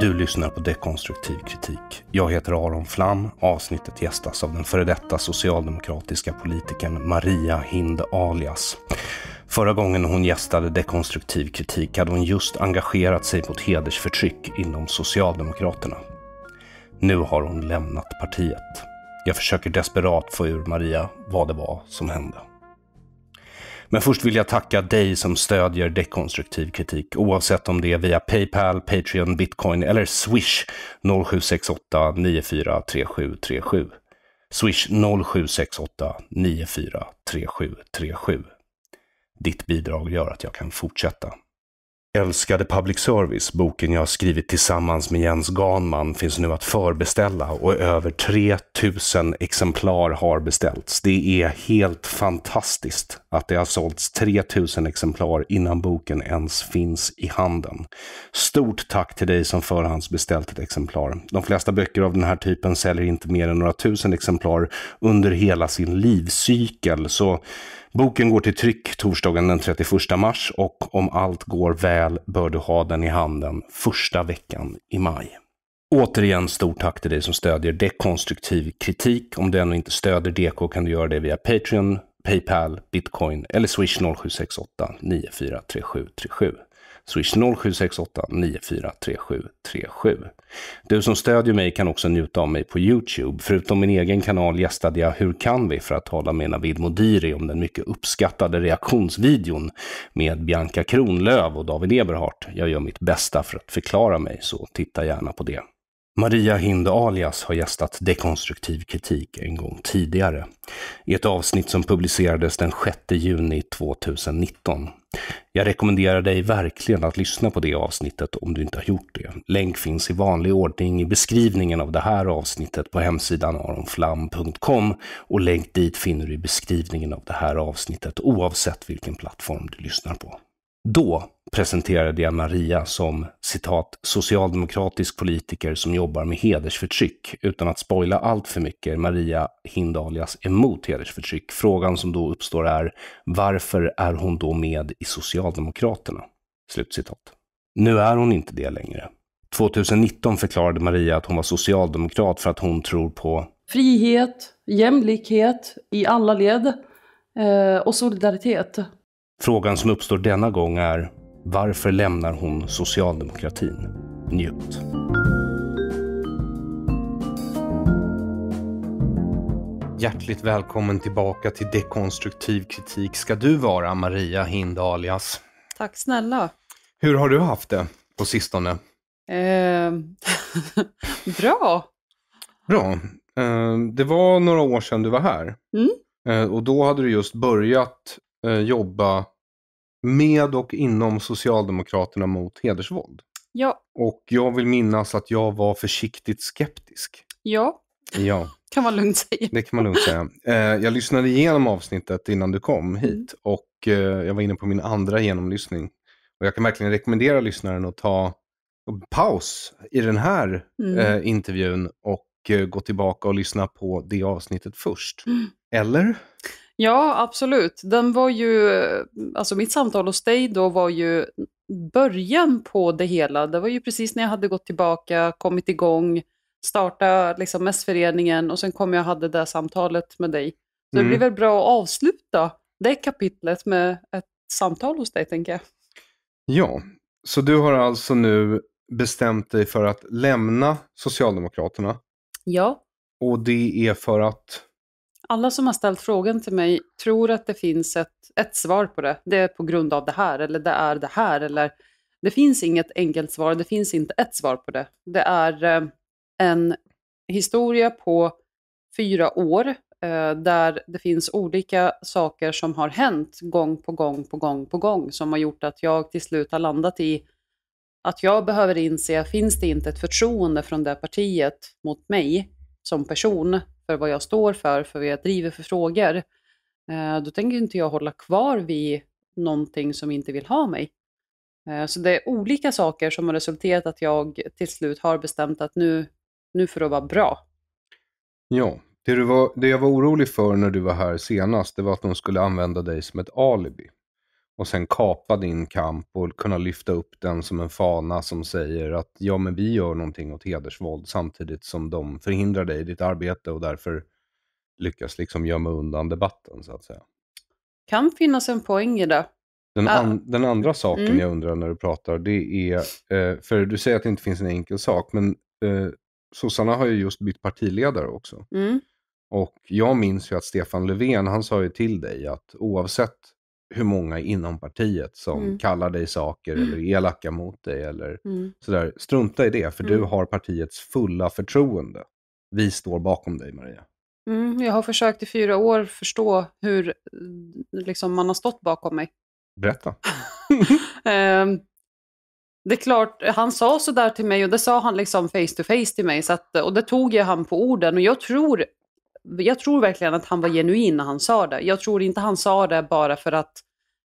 Du lyssnar på Dekonstruktiv kritik. Jag heter Aron Flam. Avsnittet gästas av den före detta socialdemokratiska politikern Maria Hind Alias. Förra gången hon gästade Dekonstruktiv kritik hade hon just engagerat sig mot hedersförtryck inom Socialdemokraterna. Nu har hon lämnat partiet. Jag försöker desperat få ur Maria vad det var som hände. Men först vill jag tacka dig som stödjer dekonstruktiv kritik, oavsett om det är via Paypal, Patreon, Bitcoin eller Swish 0768 943737. Swish 0768 943737. Ditt bidrag gör att jag kan fortsätta älskade public service, boken jag skrivit tillsammans med Jens Ganman, finns nu att förbeställa och över 3000 exemplar har beställts. Det är helt fantastiskt att det har sålts 3000 exemplar innan boken ens finns i handeln. Stort tack till dig som förhandsbeställt ett exemplar. De flesta böcker av den här typen säljer inte mer än några tusen exemplar under hela sin livscykel, så Boken går till tryck torsdagen den 31 mars och om allt går väl bör du ha den i handen första veckan i maj. Återigen stort tack till dig som stödjer dekonstruktiv kritik. Om du ännu inte stöder DK kan du göra det via Patreon, Paypal, Bitcoin eller Swish 0768 943737. Swish 0768 943737. Du som stödjer mig kan också njuta av mig på Youtube. Förutom min egen kanal gästade jag Hur kan vi? för att tala med Navid Modiri om den mycket uppskattade reaktionsvideon med Bianca Kronlöv och David Eberhardt. Jag gör mitt bästa för att förklara mig, så titta gärna på det. Maria Hind Alias har gästat Dekonstruktiv kritik en gång tidigare. I ett avsnitt som publicerades den 6 juni 2019. Jag rekommenderar dig verkligen att lyssna på det avsnittet om du inte har gjort det. Länk finns i vanlig ordning i beskrivningen av det här avsnittet på hemsidan aronflam.com och länk dit finner du i beskrivningen av det här avsnittet oavsett vilken plattform du lyssnar på. Då presenterade jag Maria som citat socialdemokratisk politiker som jobbar med hedersförtryck. Utan att spoila allt för mycket Maria Hindalias emot hedersförtryck. Frågan som då uppstår är varför är hon då med i Socialdemokraterna? Slutcitat. Nu är hon inte det längre. 2019 förklarade Maria att hon var socialdemokrat för att hon tror på frihet, jämlikhet i alla led eh, och solidaritet. Frågan som uppstår denna gång är varför lämnar hon socialdemokratin? Njut! Hjärtligt välkommen tillbaka till Dekonstruktiv kritik ska du vara, Maria Hind-Alias. Tack snälla. Hur har du haft det på sistone? Eh, bra. Bra. Eh, det var några år sedan du var här. Mm. Eh, och då hade du just börjat eh, jobba med och inom Socialdemokraterna mot hedersvåld. Ja. Och jag vill minnas att jag var försiktigt skeptisk. Ja. Ja. Kan man lugnt säga. Det kan man lugnt säga. Eh, jag lyssnade igenom avsnittet innan du kom mm. hit och eh, jag var inne på min andra genomlyssning. Och jag kan verkligen rekommendera lyssnaren att ta paus i den här mm. Eh, intervjun och gå tillbaka och lyssna på det avsnittet först. Mm. Eller? Ja, absolut. Den var ju, alltså mitt samtal hos dig då var ju början på det hela. Det var ju precis när jag hade gått tillbaka, kommit igång, startat liksom mässföreningen och sen kom jag och hade det samtalet med dig. Så mm. det blir mm. väl bra att avsluta det kapitlet med ett samtal hos dig, tänker jag. Ja, så du har alltså nu bestämt dig för att lämna Socialdemokraterna. Ja. Och det är för att? alla som har ställt frågan till mig tror att det finns ett, ett svar på det. Det är på grund av det här, eller det är det här, eller det finns inget enkelt svar, det finns inte ett svar på det. Det är eh, en historia på fyra år eh, där det finns olika saker som har hänt gång på gång på gång på gång som har gjort att jag till slut har landat i att jag behöver inse, finns det inte ett förtroende från det partiet mot mig som person för vad jag står för, för vad jag driver för frågor, eh, då tänker inte jag hålla kvar vid någonting som inte vill ha mig. Eh, så det är olika saker som har resulterat att jag till slut har bestämt att nu, nu får det vara bra. Ja, det, var, det jag var orolig för när du var här senast, det var att de skulle använda dig som ett alibi och sen kapa din kamp och kunna lyfta upp den som en fana som säger att ja, men vi gör någonting åt hedersvåld samtidigt som de förhindrar dig i ditt arbete och därför lyckas liksom gömma undan debatten så att säga. Kan finnas en poäng i det. Den, ah. an ah. den andra saken mm. jag undrar när du pratar, det är, eh, för du säger att det inte finns en enkel sak, men eh, sossarna har ju just bytt partiledare också. Mm. Och jag minns ju att Stefan Löfven, han sa ju till dig att oavsett hur många inom partiet som mm. kallar dig saker mm. eller är elaka mot dig. Eller mm. sådär. Strunta i det, för mm. du har partiets fulla förtroende. Vi står bakom dig, Maria. Mm, jag har försökt i fyra år förstå hur liksom, man har stått bakom mig. Berätta. Ehm, det är klart, han sa sådär till mig och det sa han liksom face to face till mig. Så att, och det tog jag han på orden. Och jag tror jag tror verkligen att han var genuin när han sa det. Jag tror inte han sa det bara för att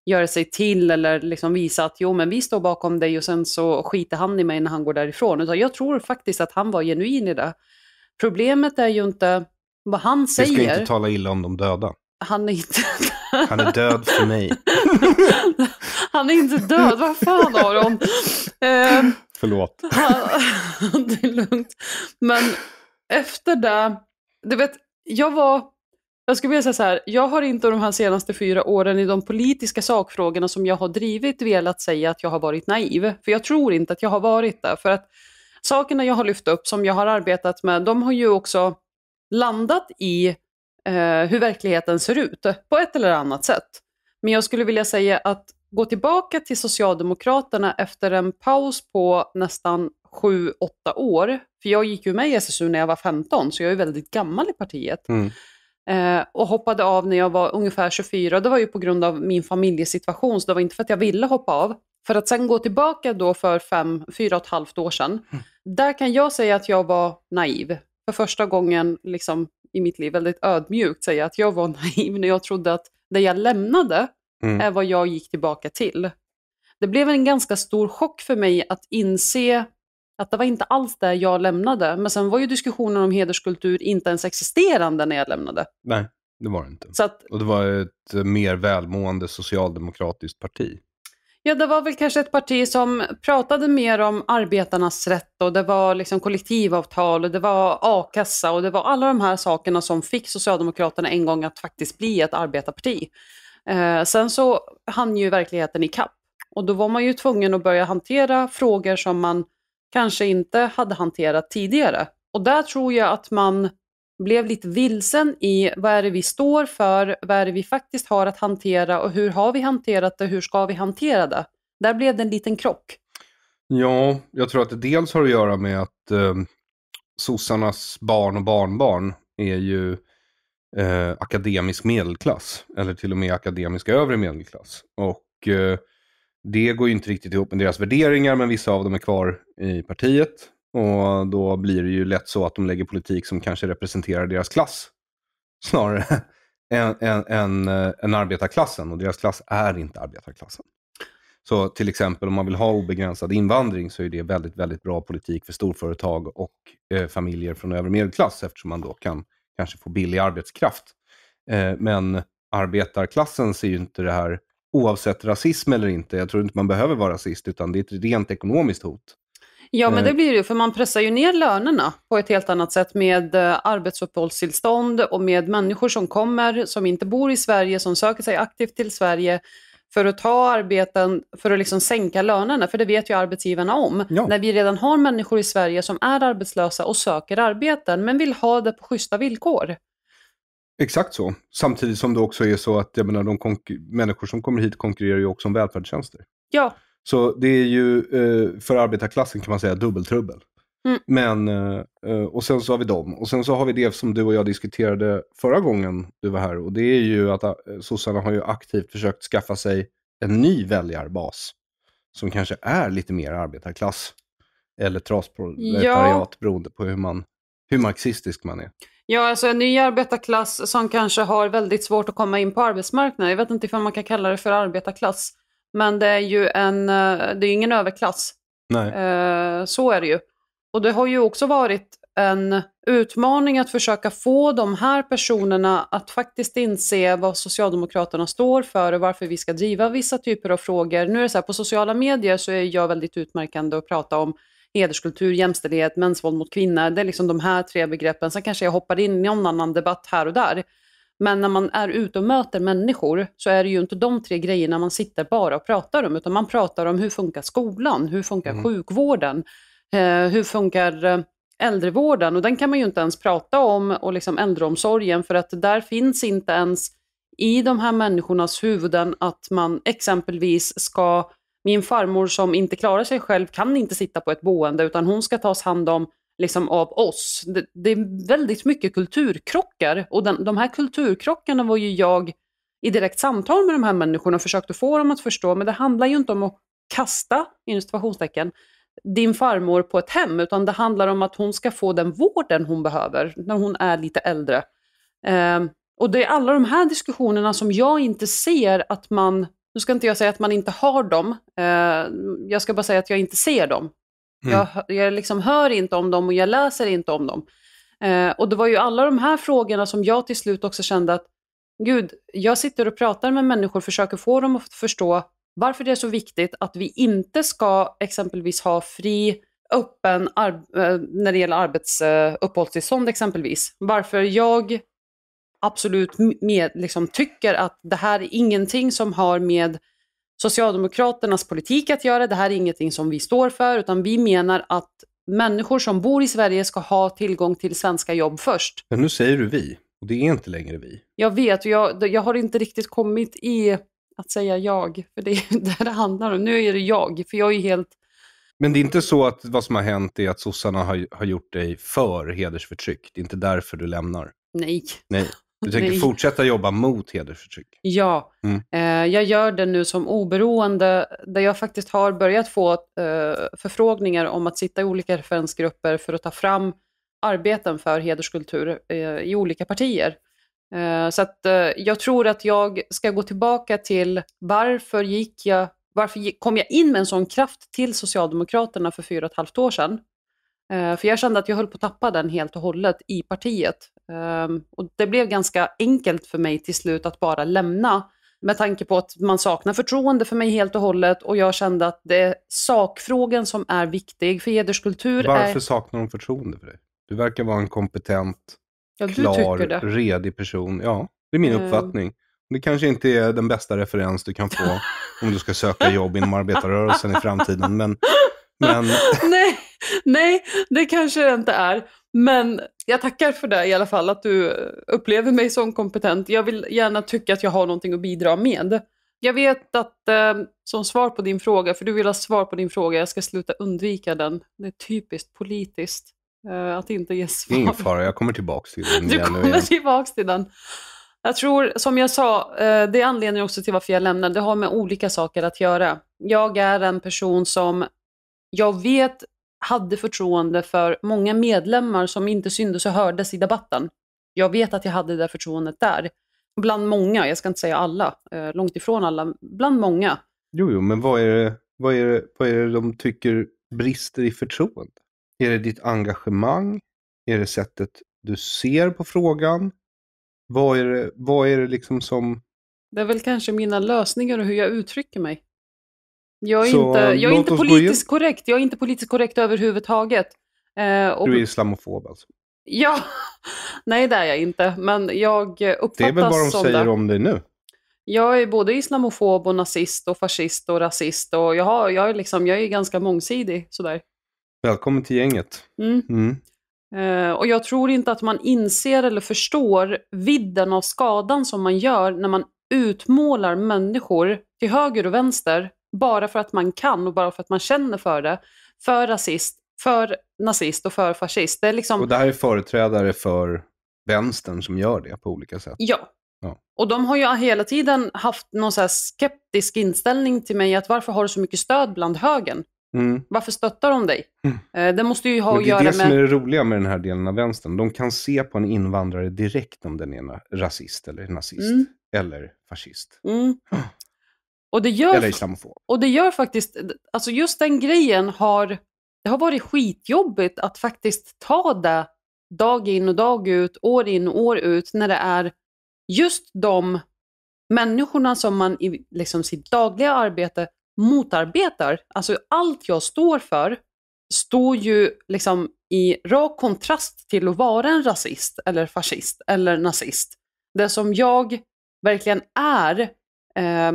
göra sig till eller liksom visa att jo men vi står bakom dig och sen så skiter han i mig när han går därifrån. Utan jag tror faktiskt att han var genuin i det. Problemet är ju inte vad han säger. Vi ska inte tala illa om de döda. Han är inte Han är död för mig. han är inte död, vad fan Aron? Eh, Förlåt. det är lugnt. Men efter det, du vet, jag var, jag skulle vilja säga så här, jag har inte de här senaste fyra åren i de politiska sakfrågorna som jag har drivit velat säga att jag har varit naiv. För jag tror inte att jag har varit det. För att sakerna jag har lyft upp som jag har arbetat med, de har ju också landat i eh, hur verkligheten ser ut på ett eller annat sätt. Men jag skulle vilja säga att gå tillbaka till Socialdemokraterna efter en paus på nästan 7-8 år, för jag gick ju med i SSU när jag var 15, så jag är väldigt gammal i partiet, mm. eh, och hoppade av när jag var ungefär 24. Det var ju på grund av min familjesituation, så det var inte för att jag ville hoppa av. För att sen gå tillbaka då för fem, fyra och ett halvt år sedan, mm. där kan jag säga att jag var naiv. För första gången liksom, i mitt liv, väldigt ödmjukt säga att jag var naiv när jag trodde att det jag lämnade mm. är vad jag gick tillbaka till. Det blev en ganska stor chock för mig att inse att det var inte alls det jag lämnade. Men sen var ju diskussionen om hederskultur inte ens existerande när jag lämnade. Nej, det var det inte. Så att, och det var ett mer välmående socialdemokratiskt parti. Ja, det var väl kanske ett parti som pratade mer om arbetarnas rätt och det var liksom kollektivavtal och det var a-kassa och det var alla de här sakerna som fick Socialdemokraterna en gång att faktiskt bli ett arbetarparti. Eh, sen så hann ju verkligheten ikapp och då var man ju tvungen att börja hantera frågor som man kanske inte hade hanterat tidigare. Och där tror jag att man blev lite vilsen i vad är det vi står för, vad är det vi faktiskt har att hantera och hur har vi hanterat det, hur ska vi hantera det? Där blev det en liten krock. Ja, jag tror att det dels har att göra med att eh, sossarnas barn och barnbarn är ju eh, akademisk medelklass. Eller till och med akademisk övre medelklass. Och eh, det går ju inte riktigt ihop med deras värderingar, men vissa av dem är kvar i partiet. Och då blir det ju lätt så att de lägger politik som kanske representerar deras klass. Snarare än, än, än, eh, än arbetarklassen. Och deras klass är inte arbetarklassen. Så till exempel om man vill ha obegränsad invandring så är det väldigt, väldigt bra politik för storföretag och eh, familjer från övre medelklass eftersom man då kan kanske få billig arbetskraft. Eh, men arbetarklassen ser ju inte det här, oavsett rasism eller inte. Jag tror inte man behöver vara rasist, utan det är ett rent ekonomiskt hot. Ja, men det eh. blir det ju, för man pressar ju ner lönerna på ett helt annat sätt med eh, arbetsuppehållstillstånd och med människor som kommer, som inte bor i Sverige, som söker sig aktivt till Sverige för att ta arbeten, för att liksom sänka lönerna, för det vet ju arbetsgivarna om. Ja. När vi redan har människor i Sverige som är arbetslösa och söker arbeten, men vill ha det på schyssta villkor. Exakt så. Samtidigt som det också är så att jag menar, de människor som kommer hit konkurrerar ju också om välfärdstjänster. Ja. Så det är ju eh, för arbetarklassen kan man säga dubbeltrubbel. Mm. Men, eh, eh, och sen så har vi dem. Och sen så har vi det som du och jag diskuterade förra gången du var här. Och det är ju att eh, sossarna har ju aktivt försökt skaffa sig en ny väljarbas. Som kanske är lite mer arbetarklass. Eller trasproletariat ja. beroende på hur, man, hur marxistisk man är. Ja, alltså en ny arbetarklass som kanske har väldigt svårt att komma in på arbetsmarknaden. Jag vet inte ifall man kan kalla det för arbetarklass. Men det är ju en, det är ingen överklass. Nej. så är det ju. Och det har ju också varit en utmaning att försöka få de här personerna att faktiskt inse vad Socialdemokraterna står för och varför vi ska driva vissa typer av frågor. Nu är det så här, på sociala medier så är jag väldigt utmärkande att prata om hederskultur, jämställdhet, mäns våld mot kvinnor. Det är liksom de här tre begreppen. Sen kanske jag hoppar in i någon annan debatt här och där. Men när man är ute och möter människor så är det ju inte de tre grejerna man sitter bara och pratar om, utan man pratar om hur funkar skolan, hur funkar mm. sjukvården, Eh, hur funkar eh, äldrevården? Och den kan man ju inte ens prata om och liksom äldreomsorgen för att där finns inte ens i de här människornas huvuden att man exempelvis ska, min farmor som inte klarar sig själv kan inte sitta på ett boende utan hon ska tas hand om liksom av oss. Det, det är väldigt mycket kulturkrockar och den, de här kulturkrockarna var ju jag i direkt samtal med de här människorna försökte få dem att förstå, men det handlar ju inte om att kasta, inom situationstecken, din farmor på ett hem, utan det handlar om att hon ska få den vården hon behöver när hon är lite äldre. Eh, och det är alla de här diskussionerna som jag inte ser att man, nu ska inte jag säga att man inte har dem, eh, jag ska bara säga att jag inte ser dem. Mm. Jag, jag liksom hör inte om dem och jag läser inte om dem. Eh, och det var ju alla de här frågorna som jag till slut också kände att, gud, jag sitter och pratar med människor, försöker få dem att förstå varför det är så viktigt att vi inte ska exempelvis ha fri öppen eh, när det gäller arbetsuppehållstillstånd eh, exempelvis. Varför jag absolut med, liksom, tycker att det här är ingenting som har med Socialdemokraternas politik att göra. Det här är ingenting som vi står för, utan vi menar att människor som bor i Sverige ska ha tillgång till svenska jobb först. Men nu säger du vi, och det är inte längre vi. Jag vet, jag, jag har inte riktigt kommit i att säga jag, för det är det det handlar om. Nu är det jag, för jag är helt... Men det är inte så att vad som har hänt är att sossarna har, har gjort dig för hedersförtryck? Det är inte därför du lämnar? Nej. Nej. Du tänker Nej. fortsätta jobba mot hedersförtryck? Ja. Mm. Eh, jag gör det nu som oberoende, där jag faktiskt har börjat få eh, förfrågningar om att sitta i olika referensgrupper för att ta fram arbeten för hederskultur eh, i olika partier. Eh, så att eh, jag tror att jag ska gå tillbaka till varför gick jag, varför kom jag in med en sån kraft till Socialdemokraterna för fyra och ett halvt år sedan? Eh, för jag kände att jag höll på att tappa den helt och hållet i partiet. Ehm, och det blev ganska enkelt för mig till slut att bara lämna med tanke på att man saknar förtroende för mig helt och hållet och jag kände att det är sakfrågan som är viktig för hederskultur. Varför är... saknar de förtroende för dig? Du verkar vara en kompetent ja, du klar, redig person. Ja, det är min mm. uppfattning. Det kanske inte är den bästa referens du kan få om du ska söka jobb inom arbetarrörelsen i framtiden. Men, men... nej, nej, det kanske det inte är. Men jag tackar för det i alla fall, att du upplever mig som kompetent. Jag vill gärna tycka att jag har någonting att bidra med. Jag vet att eh, som svar på din fråga, för du vill ha svar på din fråga, jag ska sluta undvika den. Det är typiskt politiskt. Eh, att inte ge svar. Ingen fara, jag kommer tillbaka till den. Du kommer tillbaka till den. Jag tror, som jag sa, eh, det är anledningen också till varför jag lämnar. Det har med olika saker att göra. Jag är en person som jag vet hade förtroende för många medlemmar som inte syndes och hördes i debatten. Jag vet att jag hade det förtroendet där. Bland många, jag ska inte säga alla, eh, långt ifrån alla, bland många. Jo, jo men vad är det, vad är det, vad är det de tycker brister i förtroende? Är det ditt engagemang? Är det sättet du ser på frågan? Vad är det, vad är det liksom som... Det är väl kanske mina lösningar och hur jag uttrycker mig. Jag är Så, inte, jag är inte politiskt korrekt. Jag är inte politiskt korrekt överhuvudtaget. Eh, och... Du är islamofob alltså? Ja, nej det är jag inte. Men jag uppfattas som Det Det är väl vad de säger det. om dig nu? Jag är både islamofob och nazist och fascist och rasist och jag, har, jag, är, liksom, jag är ganska mångsidig sådär. Välkommen till gänget. Mm. Mm. Uh, och jag tror inte att man inser eller förstår vidden av skadan som man gör när man utmålar människor till höger och vänster bara för att man kan och bara för att man känner för det. För rasist, för nazist och för fascist. Det är liksom... Och det här är företrädare för vänstern som gör det på olika sätt. Ja. ja. Och de har ju hela tiden haft någon så skeptisk inställning till mig att varför har du så mycket stöd bland högern? Mm. Varför stöttar de dig? Mm. Eh, det måste ju ha att göra med... Det är det som är det roliga med den här delen av vänstern. De kan se på en invandrare direkt om den är rasist eller nazist mm. eller fascist. Mm. Och det gör, eller islamofob. Och det gör faktiskt, alltså just den grejen har, det har varit skitjobbigt att faktiskt ta det dag in och dag ut, år in och år ut, när det är just de människorna som man i liksom sitt dagliga arbete motarbetar. Alltså allt jag står för står ju liksom i rak kontrast till att vara en rasist eller fascist eller nazist. Det som jag verkligen är, eh,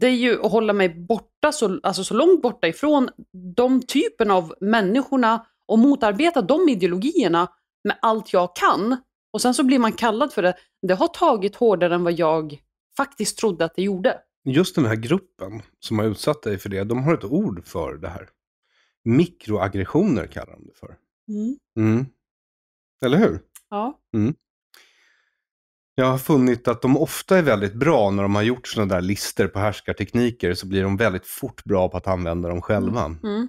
det är ju att hålla mig borta, så, alltså så långt borta ifrån de typen av människorna och motarbeta de ideologierna med allt jag kan. Och sen så blir man kallad för det. Det har tagit hårdare än vad jag faktiskt trodde att det gjorde just den här gruppen som har utsatt dig för det, de har ett ord för det här. Mikroaggressioner kallar de det för. Mm. Mm. Eller hur? Ja. Mm. Jag har funnit att de ofta är väldigt bra när de har gjort sådana där lister på härskartekniker så blir de väldigt fort bra på att använda dem mm. själva. Mm.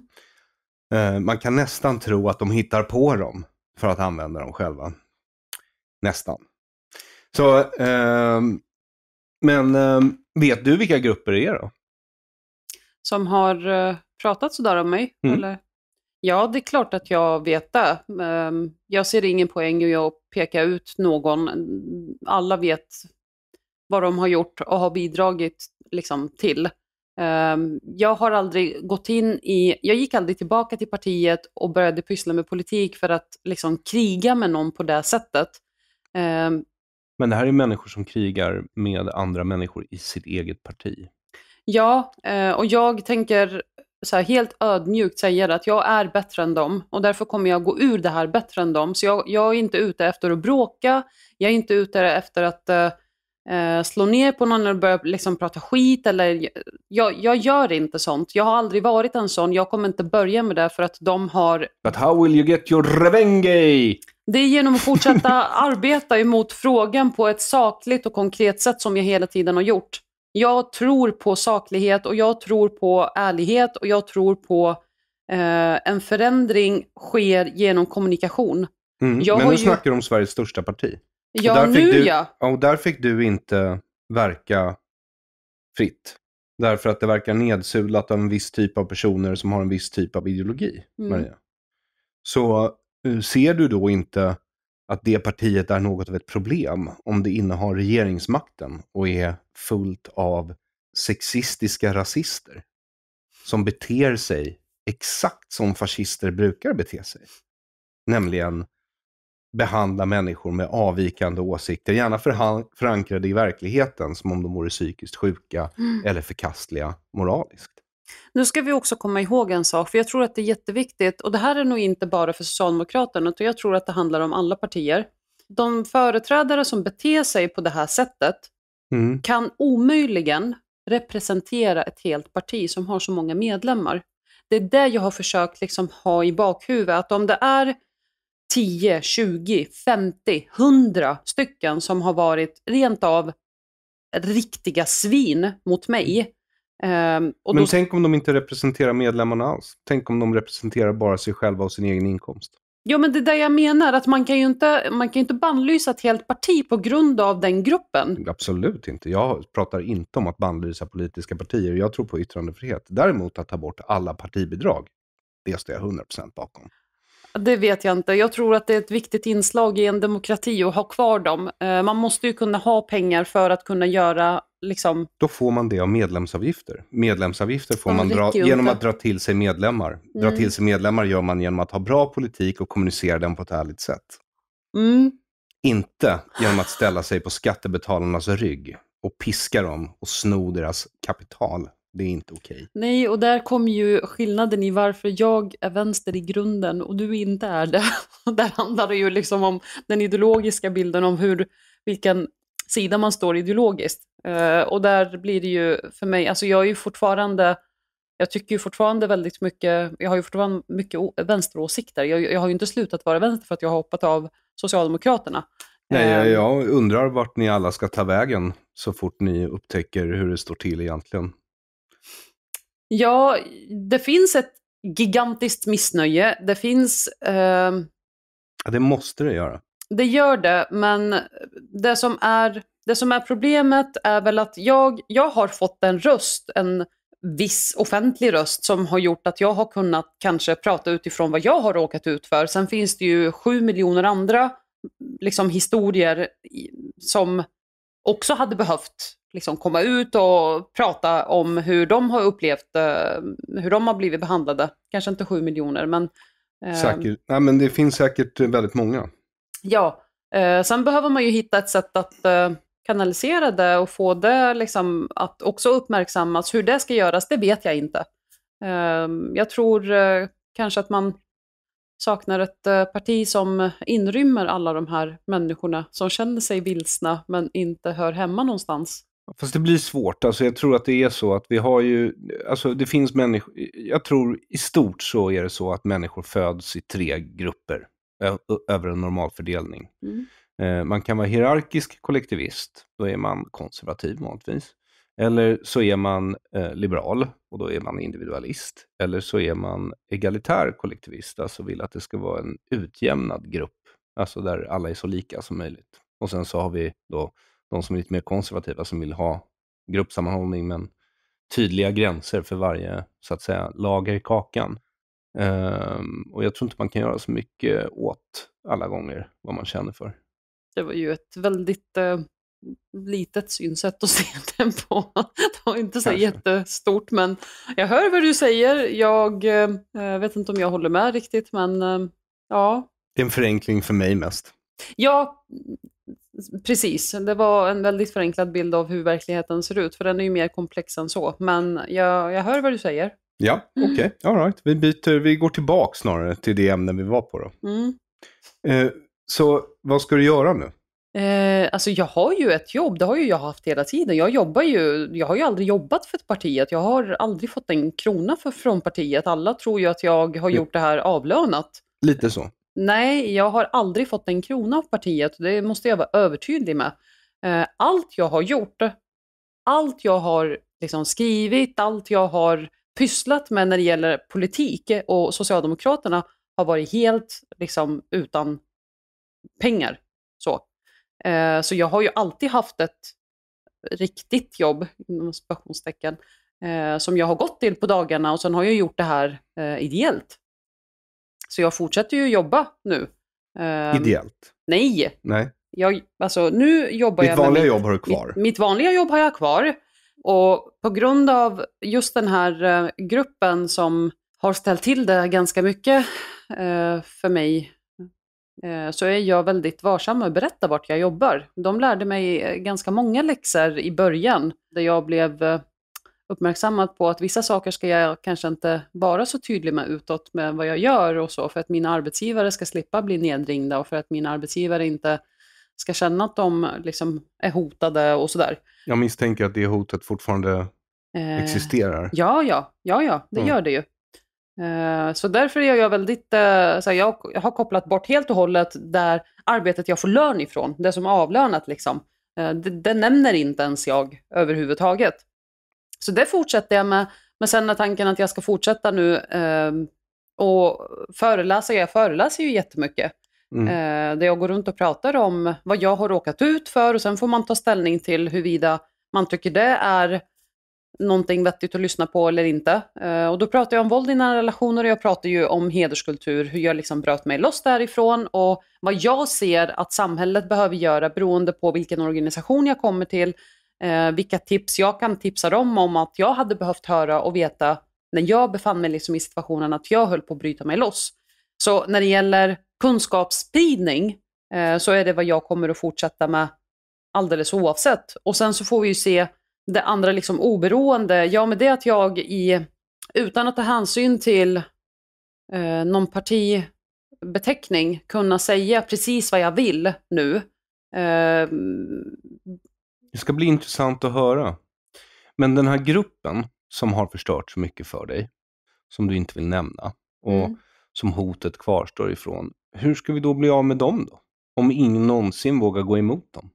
Eh, man kan nästan tro att de hittar på dem för att använda dem själva. Nästan. Så eh, men ehm, vet du vilka grupper det är då? Som har eh, pratat sådär om mig? Mm. Eller? Ja, det är klart att jag vet det. Ehm, jag ser ingen poäng i att peka ut någon. Alla vet vad de har gjort och har bidragit liksom, till. Ehm, jag har aldrig gått in i, jag gick aldrig tillbaka till partiet och började pyssla med politik för att liksom kriga med någon på det sättet. Men det här är människor som krigar med andra människor i sitt eget parti. Ja, eh, och jag tänker så här, helt ödmjukt säga att jag är bättre än dem och därför kommer jag gå ur det här bättre än dem. Så jag, jag är inte ute efter att bråka, jag är inte ute efter att eh, eh slå ner på någon eller börja liksom prata skit. Eller, eh, jag, jag gör inte sånt. Jag har aldrig varit en sån. Jag kommer inte börja med det för att de har... But how will you get your revenge? Det är genom att fortsätta arbeta emot frågan på ett sakligt och konkret sätt som jag hela tiden har gjort. Jag tror på saklighet och jag tror på ärlighet och jag tror på eh, en förändring sker genom kommunikation. Mm, men nu ju... snackar du om Sveriges största parti. Ja, nu du, ja. Och där fick du inte verka fritt. Därför att det verkar nedsulat av en viss typ av personer som har en viss typ av ideologi, mm. Maria. Så Eh, ser du då inte att det partiet är något av ett problem om det innehar regeringsmakten och är fullt av sexistiska rasister som beter sig exakt som fascister brukar bete sig. Nämligen behandla människor med avvikande åsikter, gärna förankrade i verkligheten som om de vore psykiskt sjuka mm. eller förkastliga moraliskt. Nu ska vi också komma ihåg en sak, för jag tror att det är jätteviktigt, och det här är nog inte bara för Socialdemokraterna, utan jag tror att det handlar om alla partier. De företrädare som beter sig på det här sättet mm. kan omöjligen representera ett helt parti som har så många medlemmar. Det är det jag har försökt liksom ha i bakhuvudet, att om det är 10, 20, 50, 100 stycken som har varit rent av riktiga svin mot mig, mm. Um, Men då... tänk om de inte representerar medlemmarna alls? Tänk om de representerar bara sig själva och sin egen inkomst? Ja, men det är det jag menar, att man kan ju inte, man kan inte bannlysa ett helt parti på grund av den gruppen. Mm, absolut inte. Jag pratar inte om att bannlysa politiska partier. Jag tror på yttrandefrihet. Däremot att ta bort alla partibidrag, det står jag 100% bakom. Det vet jag inte. Jag tror att det är ett viktigt inslag i en demokrati att ha kvar dem. Ehm, man måste ju kunna ha pengar för att kunna göra liksom... Då får man det av medlemsavgifter. Medlemsavgifter får man dra, genom att dra till sig medlemmar. Mm. Dra till sig medlemmar gör man genom att ha bra politik och kommunicera den på ett ärligt sätt. Mm. Inte genom att ställa sig på skattebetalarnas rygg och piska dem och sno deras kapital. Det är inte okej. Okay. Nej, och där kommer ju skillnaden i varför jag är vänster i grunden och du inte är det. där handlar det ju liksom om den ideologiska bilden om hur, vilken sida man står ideologiskt. Eh, och där blir det ju för mig, alltså jag är ju fortfarande, jag tycker ju fortfarande väldigt mycket, jag har ju fortfarande mycket vänsteråsikter. Jag, jag har ju inte slutat vara vänster för att jag har hoppat av Socialdemokraterna. Nej, jag, ehm. jag undrar vart ni alla ska ta vägen så fort ni upptäcker hur det står till egentligen. Ja, det finns ett gigantiskt missnöje. Det finns... Eh, ja, det måste det göra. Det gör det, men det som är det som är problemet är väl att jag, jag har fått en röst, en viss offentlig röst som har gjort att jag har kunnat kanske prata utifrån vad jag har råkat ut för. Sen finns det ju sju miljoner andra liksom, historier som också hade behövt liksom, komma ut och prata om hur de har upplevt eh, hur de har blivit behandlade. Kanske inte sju miljoner men... Eh, säkert. Nej, men det finns säkert väldigt många. Ja. Eh, sen behöver man ju hitta ett sätt att eh, kanalisera det och få det liksom att också uppmärksammas. Hur det ska göras, det vet jag inte. Ehm, jag tror eh, kanske att man saknar ett eh, parti som inrymmer alla de här människorna som känner sig vilsna men inte hör hemma någonstans. Fast det blir svårt. Alltså jag tror att det är så att vi har ju, alltså det finns människor, jag tror i stort så är det så att människor föds i tre grupper över en normalfördelning. Mm. Eh, man kan vara hierarkisk kollektivist, då är man konservativ vanligtvis. Eller så är man eh, liberal och då är man individualist. Eller så är man egalitär kollektivist, alltså vill att det ska vara en utjämnad grupp, alltså där alla är så lika som möjligt. Och sen så har vi då de som är lite mer konservativa som vill ha gruppsammanhållning men tydliga gränser för varje så att säga lager i kakan. Ehm, och jag tror inte man kan göra så mycket åt alla gånger vad man känner för. Det var ju ett väldigt eh, litet synsätt att se den på. Det var inte så Kanske. jättestort, men jag hör vad du säger. Jag eh, eh, vet inte om jag håller med riktigt, men eh, ja. Det är en förenkling för mig mest. Ja, precis. Det var en väldigt förenklad bild av hur verkligheten ser ut, för den är ju mer komplex än så. Men jag, jag hör vad du säger. Ja, mm. okej. Okay. All right. Vi, vi går tillbaka snarare till det ämne vi var på då. Mm. Eh, så vad ska du göra nu? Eh, alltså jag har ju ett jobb, det har ju jag haft hela tiden. Jag jobbar ju, jag har ju aldrig jobbat för ett partiet. Jag har aldrig fått en krona för, från partiet. Alla tror ju att jag har mm. gjort det här avlönat. Lite så. Nej, jag har aldrig fått en krona av partiet. Det måste jag vara övertydlig med. Eh, allt jag har gjort, allt jag har liksom skrivit, allt jag har pysslat med när det gäller politik och Socialdemokraterna har varit helt liksom utan pengar. Så. Eh, så jag har ju alltid haft ett riktigt jobb, inom situationstecken, eh, som jag har gått till på dagarna och sen har jag gjort det här eh, ideellt. Så jag fortsätter ju jobba nu. Eh, ideellt? Nej. nej. Jag, alltså, nu jobbar ditt jag vanliga mitt, jobb har du kvar? Mitt, mitt, vanliga jobb har jag kvar. Och på grund av just den här eh, gruppen som har ställt till det ganska mycket eh, för mig Eh, så är jag väldigt varsam med att berätta vart jag jobbar. De lärde mig eh, ganska många läxor i början, där jag blev eh, uppmärksammad på att vissa saker ska jag kanske inte vara så tydlig med utåt med vad jag gör och så, för att mina arbetsgivare ska slippa bli nedringda och för att mina arbetsgivare inte ska känna att de liksom är hotade och sådär. Jag misstänker att det hotet fortfarande eh, existerar. Ja, ja, ja, ja det mm. gör det ju. Eh, så därför är jag väldigt, eh, så jag har kopplat bort helt och hållet där arbetet jag får lön ifrån, det som är avlönat liksom. Eh, det, det nämner inte ens jag överhuvudtaget. Så det fortsätter jag med, men sen är tanken att jag ska fortsätta nu ehm, och föreläsa, jag föreläser ju jättemycket. Mm. Där jag går runt och pratar om vad jag har råkat ut för och sen får man ta ställning till huruvida man tycker det är någonting vettigt att lyssna på eller inte. Eh, och då pratar jag om våld i nära relationer och jag pratar ju om hederskultur, hur jag liksom bröt mig loss därifrån och vad jag ser att samhället behöver göra beroende på vilken organisation jag kommer till, eh, vilka tips jag kan tipsa dem om att jag hade behövt höra och veta när jag befann mig liksom i situationen att jag höll på att bryta mig loss. Så när det gäller kunskapsspridning eh, så är det vad jag kommer att fortsätta med alldeles oavsett. Och sen så får vi ju se det andra liksom oberoende, ja men det är att jag i, utan att ta hänsyn till eh, någon partibeteckning kunna säga precis vad jag vill nu. Eh, det ska bli intressant att höra. Men den här gruppen som har förstört så mycket för dig, som du inte vill nämna och mm. som hotet kvarstår ifrån, hur ska vi då bli av med dem då? Om ingen någonsin vågar gå emot dem?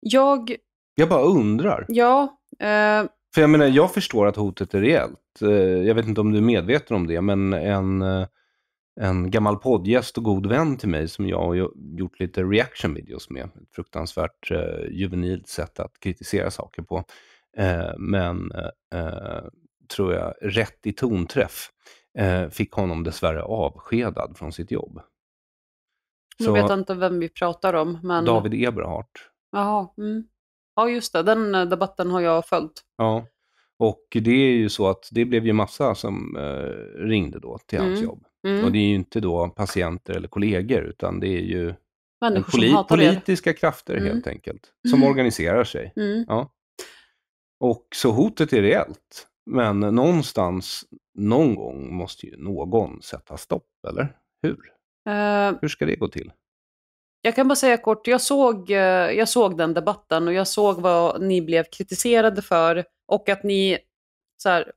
Jag jag bara undrar. Ja, Uh, för jag menar, jag förstår att hotet är reellt. Eh, jag vet inte om du är medveten om det, men en, eh, en gammal poddgäst och god vän till mig som jag har gjort lite reaction videos med, ett fruktansvärt eh, juvenilt sätt att kritisera saker på, eh, men eh, tror jag rätt i tonträff eh, fick honom dessvärre avskedad från sitt jobb. Så, nu vet jag inte vem vi pratar om. Men... David Eberhardt. Jaha. Mm. Ja, just det. Den eh, debatten har jag följt. Ja, och det är ju så att det blev ju massa som eh, ringde då till hans mm. jobb. Mm. Och det är ju inte då patienter eller kollegor, utan det är ju poli politiska er. krafter mm. helt enkelt, som mm. organiserar sig. Mm. Ja. Och så hotet är reellt. Men någonstans, någon gång måste ju någon sätta stopp, eller hur? Uh, hur ska det gå till? Jag kan bara säga kort, jag såg, eh, jag såg den debatten och jag såg vad ni blev kritiserade för och att ni, så här,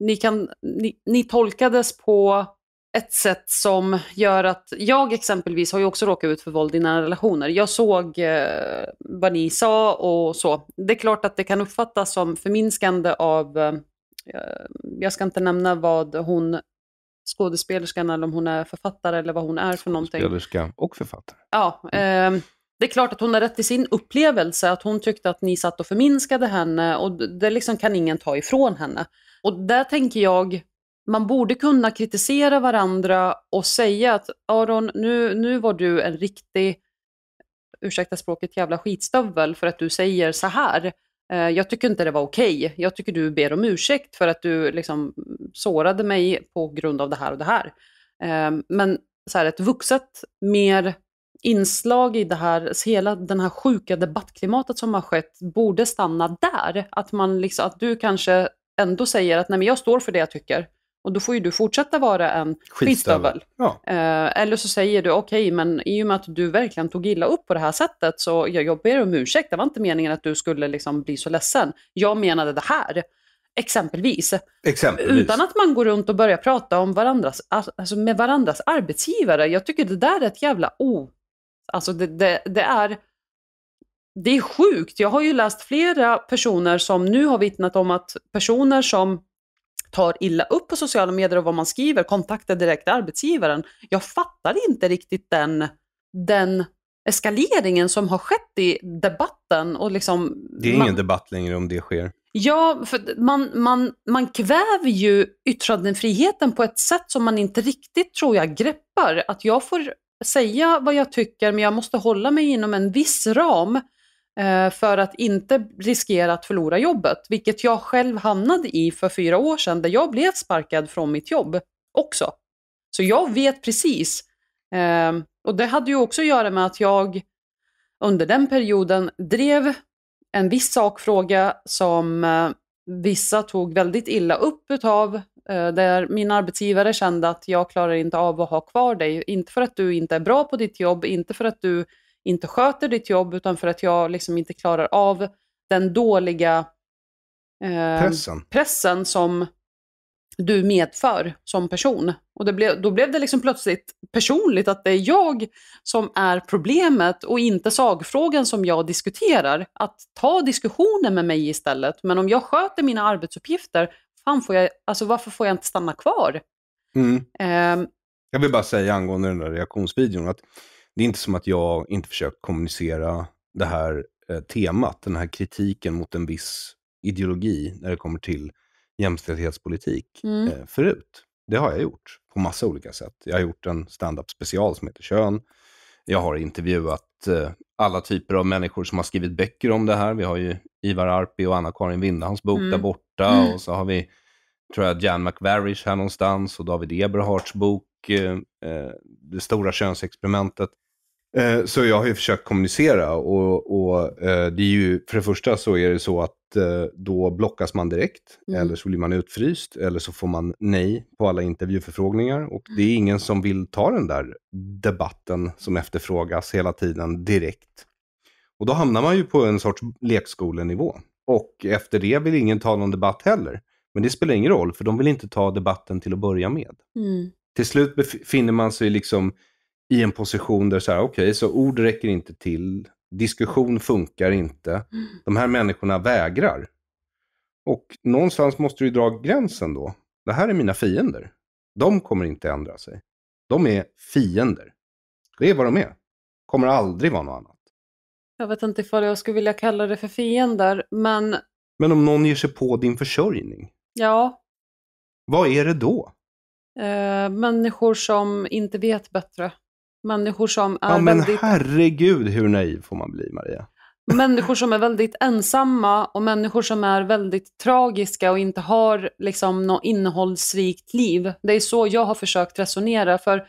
ni, kan, ni, ni tolkades på ett sätt som gör att jag exempelvis har ju också råkat ut för våld i nära relationer. Jag såg eh, vad ni sa och så. Det är klart att det kan uppfattas som förminskande av, eh, jag ska inte nämna vad hon skådespelerskan eller om hon är författare eller vad hon är för någonting. Skådespelerska och författare. Ja. Eh, det är klart att hon har rätt i sin upplevelse, att hon tyckte att ni satt och förminskade henne och det liksom kan ingen ta ifrån henne. Och där tänker jag, man borde kunna kritisera varandra och säga att Aron, nu, nu var du en riktig, ursäkta språket, jävla skitstövel för att du säger så här. Eh, jag tycker inte det var okej. Okay. Jag tycker du ber om ursäkt för att du liksom sårade mig på grund av det här och det här. Eh, men så här, ett vuxet, mer inslag i det här, hela den här sjuka debattklimatet som har skett borde stanna där. Att, man liksom, att du kanske ändå säger att Nej, men jag står för det jag tycker. Och då får ju du fortsätta vara en skitstövel. Ja. Eh, eller så säger du, okej, okay, men i och med att du verkligen tog illa upp på det här sättet så jag, ber om ursäkt, det var inte meningen att du skulle liksom bli så ledsen. Jag menade det här. Exempelvis. Exempelvis. Utan att man går runt och börjar prata om varandras, alltså, alltså med varandras arbetsgivare. Jag tycker det där är ett jävla oh. Alltså det, det, det är det är sjukt. Jag har ju läst flera personer som nu har vittnat om att personer som tar illa upp på sociala medier och vad man skriver, kontakta direkt arbetsgivaren. Jag fattar inte riktigt den, den eskaleringen som har skett i debatten. Och liksom, det är ingen man, debatt längre om det sker. Ja, för man, man, man kväver ju yttrandefriheten på ett sätt som man inte riktigt, tror jag, greppar. Att jag får säga vad jag tycker, men jag måste hålla mig inom en viss ram. Eh, för att inte riskera att förlora jobbet, vilket jag själv hamnade i för fyra år sedan där jag blev sparkad från mitt jobb också. Så jag vet precis. Ehm, och det hade ju också att göra med att jag under den perioden drev en viss sakfråga som eh, vissa tog väldigt illa upp utav, eh, där min arbetsgivare kände att jag klarar inte av att ha kvar dig, inte för att du inte är bra på ditt jobb, inte för att du inte sköter ditt jobb utan för att jag liksom inte klarar av den dåliga eh, pressen. pressen som du medför som person. Och det ble, då blev det liksom plötsligt personligt att det är jag som är problemet och inte sagfrågan som jag diskuterar. Att ta diskussionen med mig istället. Men om jag sköter mina arbetsuppgifter, fan får jag, alltså varför får jag inte stanna kvar? Mm. Eh, jag vill bara säga angående den där reaktionsvideon att det är inte som att jag inte försökt kommunicera det här eh, temat, den här kritiken mot en viss ideologi när det kommer till jämställdhetspolitik mm. eh, förut. Det har jag gjort på massa olika sätt. Jag har gjort en stand-up special som heter Kön. Jag har intervjuat eh, alla typer av människor som har skrivit böcker om det här. Vi har ju Ivar Arpi och Anna-Karin Windahls bok mm. där borta mm. och så har vi, tror jag, Jan McVarish här någonstans och David Eberhards bok, eh, eh Det stora könsexperimentet. Eh, så jag har ju försökt kommunicera och, och eh, det är ju, för det första så är det så att eh, då blockas man direkt, mm. eller så blir man utfryst, eller så får man nej på alla intervjuförfrågningar. Och det är ingen som vill ta den där debatten som efterfrågas hela tiden direkt. Och då hamnar man ju på en sorts lekskolenivå. Och efter det vill ingen ta någon debatt heller. Men det spelar ingen roll, för de vill inte ta debatten till att börja med. Mm. Till slut befinner man sig liksom i en position där så här, okej, okay, så ord räcker inte till, diskussion funkar inte, mm. de här människorna vägrar. Och någonstans måste du dra gränsen då. Det här är mina fiender. De kommer inte ändra sig. De är fiender. Det är vad de är. Kommer aldrig vara något annat. Jag vet inte ifall jag skulle vilja kalla det för fiender, men... Men om någon ger sig på din försörjning? Ja. Vad är det då? Eh, människor som inte vet bättre. Människor som är ja, men väldigt... herregud hur naiv får man bli, Maria? Människor som är väldigt ensamma och människor som är väldigt tragiska och inte har liksom något innehållsrikt liv. Det är så jag har försökt resonera. För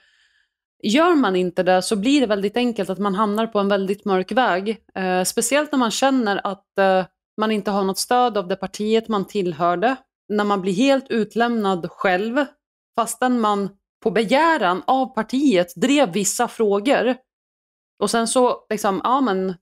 Gör man inte det så blir det väldigt enkelt att man hamnar på en väldigt mörk väg. Eh, speciellt när man känner att eh, man inte har något stöd av det partiet man tillhörde. När man blir helt utlämnad själv fastän man på begäran av partiet drev vissa frågor. Och sen så, liksom, ja men,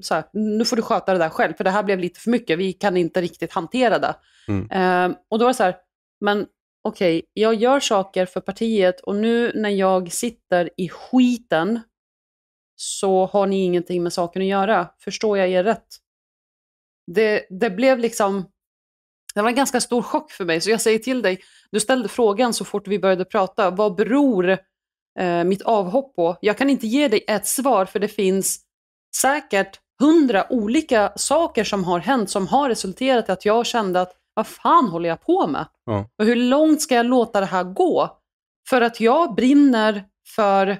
så här, nu får du sköta det där själv, för det här blev lite för mycket, vi kan inte riktigt hantera det. Mm. Eh, och då var det så här, men okej, okay, jag gör saker för partiet och nu när jag sitter i skiten så har ni ingenting med saken att göra. Förstår jag er rätt? Det, det blev liksom, det var en ganska stor chock för mig, så jag säger till dig, du ställde frågan så fort vi började prata, vad beror eh, mitt avhopp på? Jag kan inte ge dig ett svar, för det finns säkert hundra olika saker som har hänt som har resulterat i att jag kände att vad fan håller jag på med? Ja. Och hur långt ska jag låta det här gå? För att jag brinner för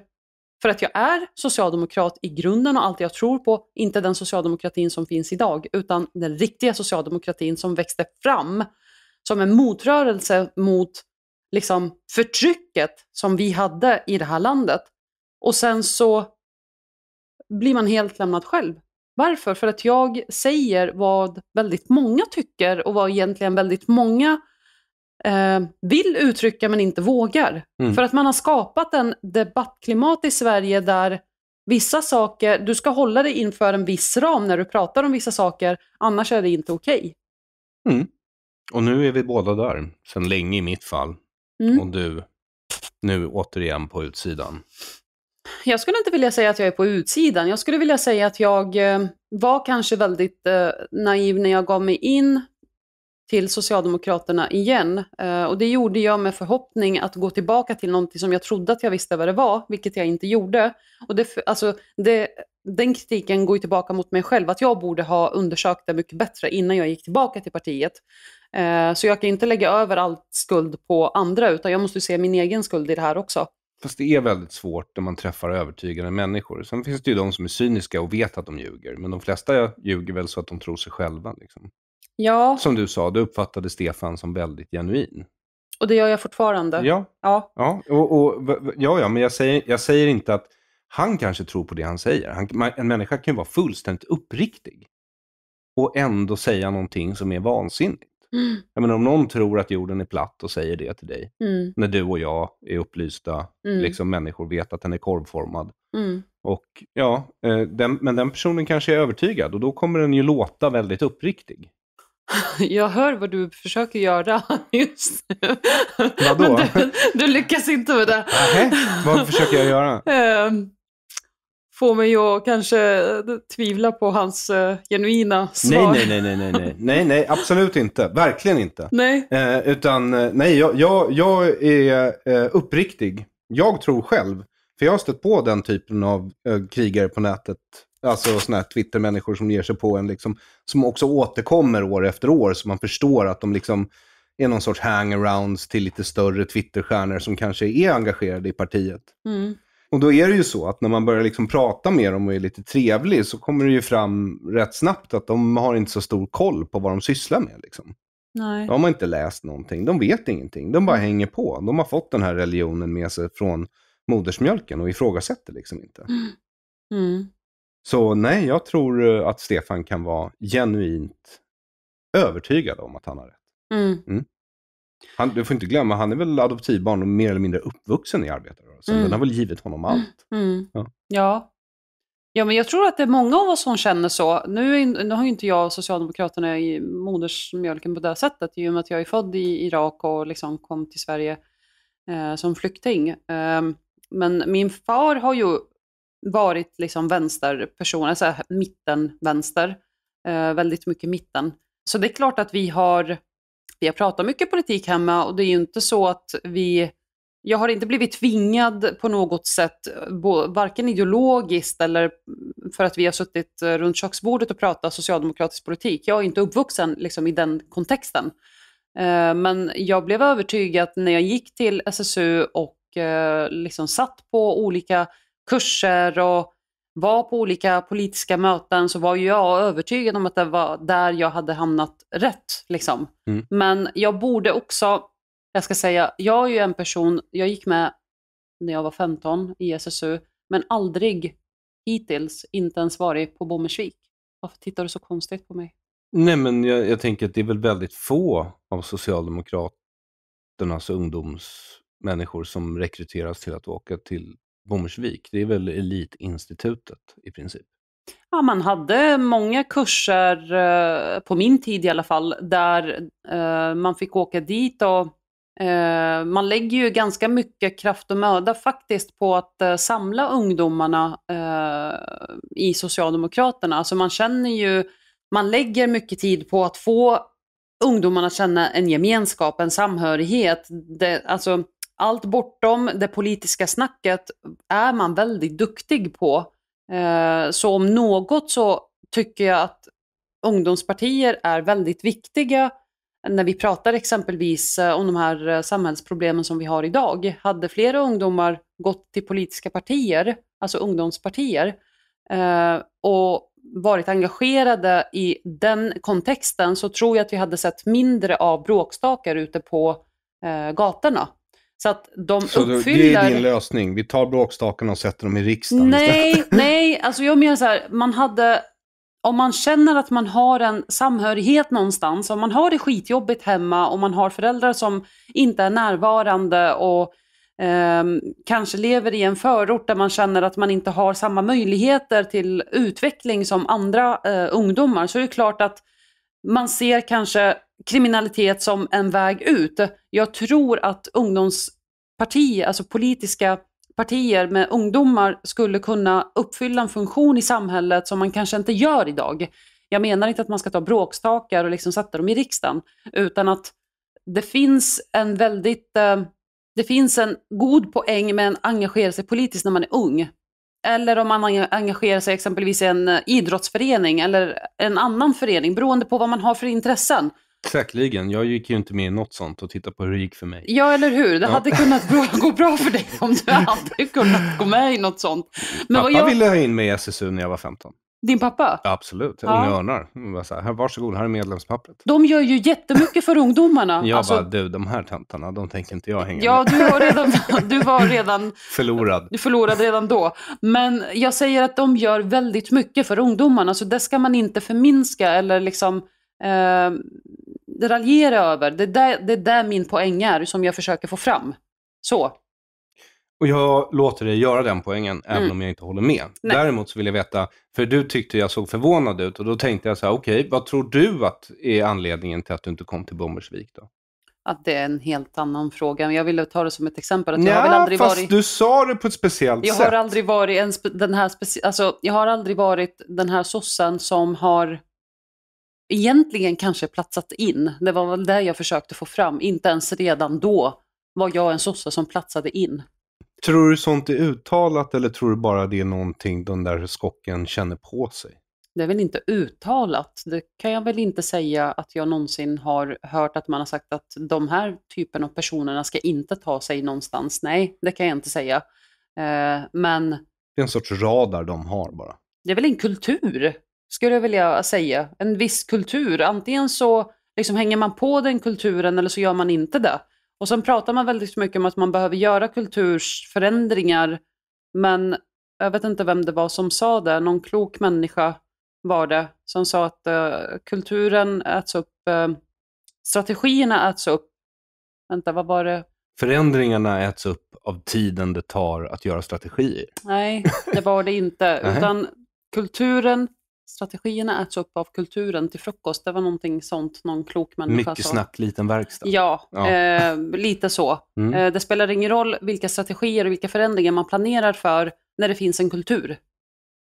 för att jag är socialdemokrat i grunden och allt jag tror på, inte den socialdemokratin som finns idag, utan den riktiga socialdemokratin som växte fram som en motrörelse mot liksom, förtrycket som vi hade i det här landet. Och sen så blir man helt lämnad själv. Varför? För att jag säger vad väldigt många tycker och vad egentligen väldigt många eh, vill uttrycka men inte vågar. Mm. För att man har skapat en debattklimat i Sverige där vissa saker, du ska hålla dig inför en viss ram när du pratar om vissa saker, annars är det inte okej. Okay. Mm. Och nu är vi båda där, sedan länge i mitt fall. Mm. Och du, nu återigen på utsidan. Jag skulle inte vilja säga att jag är på utsidan. Jag skulle vilja säga att jag eh, var kanske väldigt eh, naiv när jag gav mig in till Socialdemokraterna igen. Eh, och det gjorde jag med förhoppning att gå tillbaka till någonting som jag trodde att jag visste vad det var, vilket jag inte gjorde. Och det, alltså, det, den kritiken går tillbaka mot mig själv, att jag borde ha undersökt det mycket bättre innan jag gick tillbaka till partiet. Eh, så jag kan inte lägga över all skuld på andra, utan jag måste se min egen skuld i det här också. Fast det är väldigt svårt när man träffar övertygande människor. Sen finns det ju de som är cyniska och vet att de ljuger, men de flesta ljuger väl så att de tror sig själva. Liksom. Ja. Som du sa, du uppfattade Stefan som väldigt genuin. Och det gör jag fortfarande. Ja, ja. ja, och, och, ja, ja men jag säger, jag säger inte att han kanske tror på det han säger. Han, en människa kan ju vara fullständigt uppriktig och ändå säga någonting som är vansinnigt. Mm. Jag menar, om någon tror att jorden är platt och säger det till dig, mm. när du och jag är upplysta mm. liksom, människor, vet att den är korvformad. Mm. Och, ja, eh, den, men den personen kanske är övertygad och då kommer den ju låta väldigt uppriktig. Jag hör vad du försöker göra just nu. Vadå? Du, du, lyckas inte med det. Nähä, vad försöker jag göra? Ehm, Få mig att kanske eh, tvivla på hans eh, genuina svar. Nej, nej, nej, nej, nej, nej, nej, absolut inte. Verkligen inte. Nej. Eh, utan, eh, nej, jag, jag, jag är uppriktig. Jag tror själv, för jag har stött på den typen av krigare på nätet alltså sådana här Twitter-människor som ger sig på en, liksom, som också återkommer år efter år, så man förstår att de liksom är någon sorts hangarounds till lite större Twitter-stjärnor som kanske är engagerade i partiet. Mm. Och då är det ju så att när man börjar liksom prata med dem och är lite trevlig så kommer det ju fram rätt snabbt att de har inte så stor koll på vad de sysslar med. Liksom. Nej. De har inte läst någonting, de vet ingenting, de bara hänger på. De har fått den här religionen med sig från modersmjölken och ifrågasätter liksom inte. Mm. Så nej, jag tror eh, att Stefan kan vara genuint övertygad om att han har rätt. Mm. Mm. Han, du får inte glömma, han är väl adoptivbarn och mer eller mindre uppvuxen i arbetarrörelsen. Mm. Den har väl givit honom mm. allt. Mm. Ja. ja. Ja, men jag tror att det är många av oss som känner så. Nu, nu har ju inte jag och Socialdemokraterna i modersmjölken på det sättet, i och med att jag är född i Irak och liksom kom till Sverige eh, som flykting. Eh, men min far har ju varit liksom vänsterpersoner, alltså mitten-vänster, eh, väldigt mycket mitten. Så det är klart att vi har, vi har pratat mycket politik hemma och det är ju inte så att vi, jag har inte blivit tvingad på något sätt, varken ideologiskt eller för att vi har suttit runt köksbordet och pratat socialdemokratisk politik. Jag är inte uppvuxen liksom, i den kontexten. Eh, men jag blev övertygad när jag gick till SSU och eh, liksom satt på olika kurser och var på olika politiska möten så var ju jag övertygad om att det var där jag hade hamnat rätt. Liksom. Mm. Men jag borde också, jag ska säga, jag är ju en person, jag gick med när jag var 15 i SSU, men aldrig hittills inte ens varit på Bommersvik. Varför tittar du så konstigt på mig? Nej, men jag, jag tänker att det är väl väldigt få av Socialdemokraternas ungdomsmänniskor som rekryteras till att åka till Bommersvik, det är väl Elitinstitutet i princip? Ja, man hade många kurser, eh, på min tid i alla fall, där eh, man fick åka dit och eh, man lägger ju ganska mycket kraft och möda faktiskt på att samla ungdomarna i Socialdemokraterna. Alltså man känner ju, man lägger mycket tid på att få ungdomarna att känna en gemenskap, en samhörighet. Det, alltså, allt bortom det politiska snacket är man väldigt duktig på. Eh, så om något så tycker jag att ungdomspartier är väldigt viktiga när vi pratar exempelvis eh, om de här eh, samhällsproblemen som vi har idag. Hade flera ungdomar gått till politiska partier, alltså ungdomspartier, och varit engagerade i den kontexten så tror jag att vi hade sett mindre av bråkstakar ute på gatorna. Så att de så uppfyller... det är din lösning? Vi tar bråkstakarna och sätter dem i riksdagen Nej, nej, alltså jag menar så här, man hade... Om man känner att man har en samhörighet någonstans, om man har det skitjobbigt hemma, och man har föräldrar som inte är närvarande och eh, kanske lever i en förort där man känner att man inte har samma möjligheter till utveckling som andra eh, ungdomar, så är det klart att man ser kanske kriminalitet som en väg ut. Jag tror att ungdomspartier, alltså politiska partier med ungdomar skulle kunna uppfylla en funktion i samhället som man kanske inte gör idag. Jag menar inte att man ska ta bråkstakar och liksom sätta dem i riksdagen, utan att det finns en väldigt, eh, det finns en god poäng med att engagera sig politiskt när man är ung. Eller om man engagerar sig exempelvis i en eh, idrottsförening eller en annan förening, beroende på vad man har för intressen. Säkerligen. Jag gick ju inte med i något sånt och tittade på hur det gick för mig. Ja, eller hur. Det ja. hade kunnat gå bra för dig om du hade kunnat gå med i något sånt. Men pappa jag... ville ha in mig i SSU när jag var 15. Din pappa? Ja, absolut, ja. Unga Örnar. Var så här, varsågod, här är medlemspappret. De gör ju jättemycket för ungdomarna. Jag alltså... bara, du, de här töntarna, de tänker inte jag hänga med. Ja, du var redan... Du var redan förlorad. Du förlorade redan då. Men jag säger att de gör väldigt mycket för ungdomarna, så det ska man inte förminska eller liksom eh, raljera över. Det där, det där min poäng är, som jag försöker få fram. Så. Och jag låter dig göra den poängen, även mm. om jag inte håller med. Nej. Däremot så vill jag veta, för du tyckte jag såg förvånad ut och då tänkte jag så här, okej, okay, vad tror du att är anledningen till att du inte kom till Bommersvik då? Att det är en helt annan fråga. Jag ville ta det som ett exempel. Att jag Nja, har väl aldrig fast varit... du sa det på ett speciellt jag sätt. Har aldrig varit en spe... den här speci... alltså, jag har aldrig varit den här sossen som har egentligen kanske platsat in. Det var väl det jag försökte få fram. Inte ens redan då var jag en sosse som platsade in. Tror du sånt är uttalat eller tror du bara det är någonting den där skocken känner på sig? Det är väl inte uttalat. Det kan jag väl inte säga att jag någonsin har hört att man har sagt att de här typen av personerna ska inte ta sig någonstans. Nej, det kan jag inte säga. Eh, men... Det är en sorts radar de har bara. Det är väl en kultur skulle jag vilja säga, en viss kultur. Antingen så liksom hänger man på den kulturen eller så gör man inte det. Och sen pratar man väldigt mycket om att man behöver göra kulturförändringar, men jag vet inte vem det var som sa det, någon klok människa var det, som sa att uh, kulturen äts upp, uh, strategierna äts upp, vänta vad var det? Förändringarna äts upp av tiden det tar att göra strategier. Nej, det var det inte, utan kulturen strategierna äts upp av kulturen till frukost. Det var någonting sånt någon klok människa Mycket sa. snack, liten verkstad. Ja, ja. Eh, lite så. Mm. Eh, det spelar ingen roll vilka strategier och vilka förändringar man planerar för när det finns en kultur.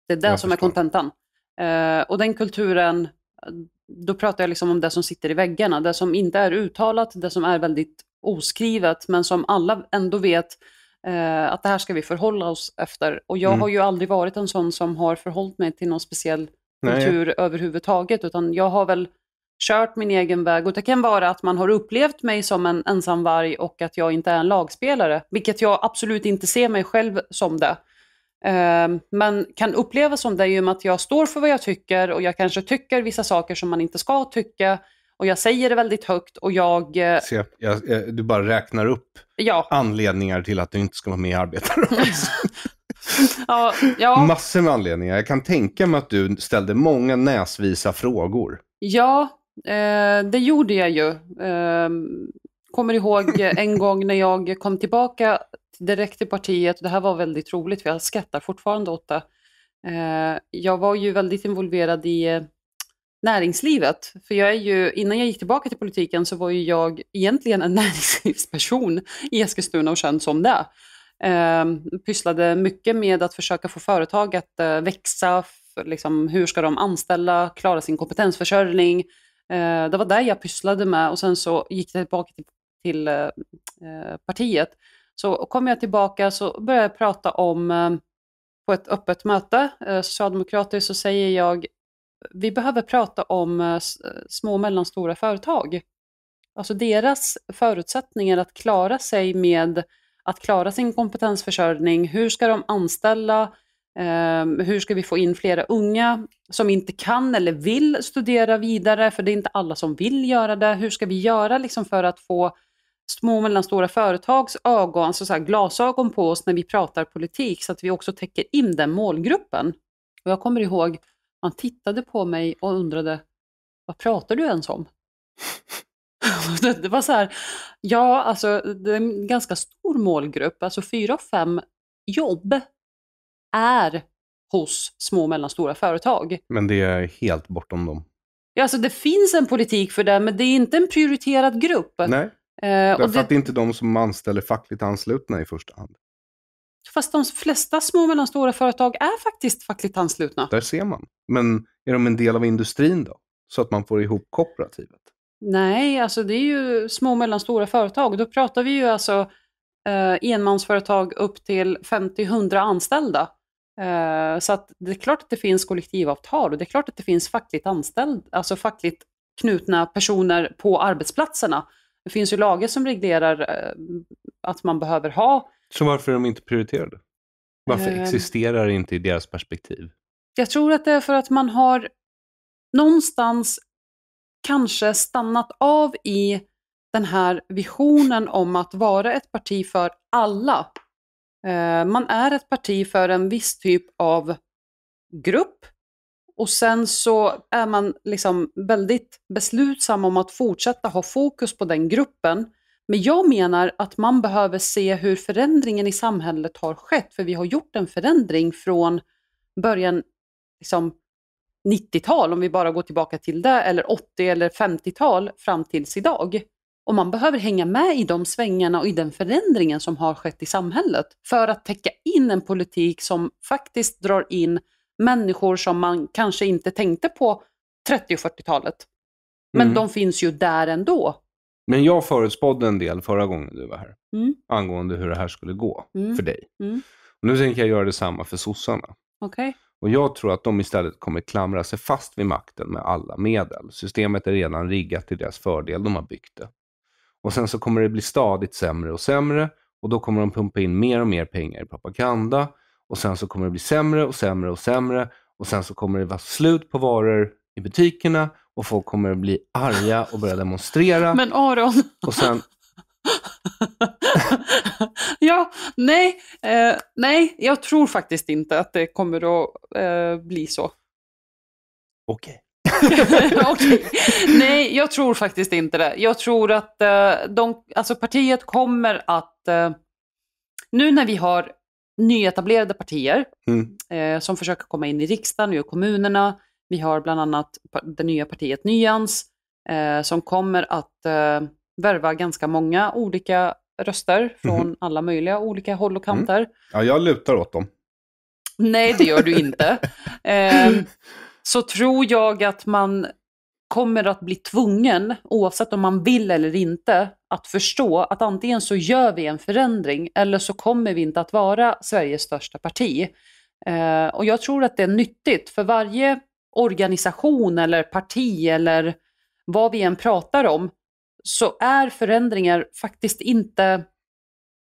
Det är det jag som förstår. är kontentan. Eh, och den kulturen, då pratar jag liksom om det som sitter i väggarna, det som inte är uttalat, det som är väldigt oskrivet, men som alla ändå vet eh, att det här ska vi förhålla oss efter. Och jag mm. har ju aldrig varit en sån som har förhållit mig till någon speciell kultur Nej. överhuvudtaget, utan jag har väl kört min egen väg. Och det kan vara att man har upplevt mig som en ensamvarg och att jag inte är en lagspelare, vilket jag absolut inte ser mig själv som det. Ehm, men kan uppleva som det i och med att jag står för vad jag tycker och jag kanske tycker vissa saker som man inte ska tycka. Och jag säger det väldigt högt och jag... Eh, Se, jag, jag du bara räknar upp ja. anledningar till att du inte ska vara med i arbetarrörelsen. ja, ja. Massor med anledningar. Jag kan tänka mig att du ställde många näsvisa frågor. Ja, eh, det gjorde jag ju. Eh, kommer ihåg en gång när jag kom tillbaka direkt till partiet. Det här var väldigt roligt, för jag skrattar fortfarande åt det. Eh, jag var ju väldigt involverad i eh, näringslivet. För jag är ju, innan jag gick tillbaka till politiken så var ju jag egentligen en näringslivsperson i Eskilstuna och känd som det. Ehm, pysslade mycket med att försöka få företag att eh, växa. Liksom, hur ska de anställa, klara sin kompetensförsörjning? Eh, det var det jag pysslade med och sen så gick jag tillbaka till, till eh, partiet. Så kom jag tillbaka så började jag prata om, på ett öppet möte, eh, socialdemokratiskt, så säger jag vi behöver prata om små och mellanstora företag. Alltså deras förutsättningar att klara sig med att klara sin kompetensförsörjning? Hur ska de anställa? Ehm, hur ska vi få in flera unga som inte kan eller vill studera vidare? För det är inte alla som vill göra det. Hur ska vi göra liksom för att få små och mellanstora företags ögon, alltså så här glasögon på oss när vi pratar politik så att vi också täcker in den målgruppen? Och jag kommer ihåg, man tittade på mig och undrade, vad pratar du ens om? det, det, var så här, ja alltså det är en ganska stor målgrupp, alltså fyra av fem jobb är hos små och mellanstora företag. Men det är helt bortom dem. Ja, alltså det finns en politik för det, men det är inte en prioriterad grupp. Nej, eh, därför och det... att det är inte de som anställer fackligt anslutna i första hand. Fast de flesta små och mellanstora företag är faktiskt fackligt anslutna. Där ser man. Men är de en del av industrin då? Så att man får ihop kooperativet? Nej, alltså det är ju små och mellanstora företag. Då pratar vi ju alltså eh, enmansföretag upp till 50-100 anställda. Eh, så att det är klart att det finns kollektivavtal och det är klart att det finns fackligt anställd, alltså fackligt knutna personer på arbetsplatserna. Det finns ju lagar som reglerar eh, att man behöver ha. Så varför är de inte prioriterade? Varför eh, existerar det inte i deras perspektiv? Jag tror att det är för att man har någonstans kanske stannat av i den här visionen om att vara ett parti för alla. Eh, man är ett parti för en viss typ av grupp och sen så är man liksom väldigt beslutsam om att fortsätta ha fokus på den gruppen. Men jag menar att man behöver se hur förändringen i samhället har skett, för vi har gjort en förändring från början liksom 90-tal, om vi bara går tillbaka till det, eller 80 eller 50-tal fram tills idag. Och man behöver hänga med i de svängarna och i den förändringen som har skett i samhället för att täcka in en politik som faktiskt drar in människor som man kanske inte tänkte på 30 och 40-talet. Men mm. de finns ju där ändå. Men jag förutspådde en del förra gången du var här mm. angående hur det här skulle gå mm. för dig. Och mm. nu tänker jag göra detsamma för sossarna. Okay. Och jag tror att de istället kommer klamra sig fast vid makten med alla medel. Systemet är redan riggat till deras fördel, de har byggt det. Och sen så kommer det bli stadigt sämre och sämre och då kommer de pumpa in mer och mer pengar i propaganda och sen så kommer det bli sämre och sämre och sämre och sen så kommer det vara slut på varor i butikerna och folk kommer bli arga och börja demonstrera. Men Aron! Och sen... ja, nej, eh, nej, jag tror faktiskt inte att det kommer att eh, bli så. Okej. Okay. okay. Nej, jag tror faktiskt inte det. Jag tror att eh, de, alltså partiet kommer att... Eh, nu när vi har nyetablerade partier mm. eh, som försöker komma in i riksdagen och kommunerna. Vi har bland annat det nya partiet Nyans eh, som kommer att eh, värva ganska många olika röster från mm. alla möjliga olika håll och mm. kanter. Mm. Ja, jag lutar åt dem. Nej, det gör du inte. Eh, så tror jag att man kommer att bli tvungen, oavsett om man vill eller inte, att förstå att antingen så gör vi en förändring eller så kommer vi inte att vara Sveriges största parti. Eh, och jag tror att det är nyttigt för varje organisation eller parti eller vad vi än pratar om så är förändringar faktiskt inte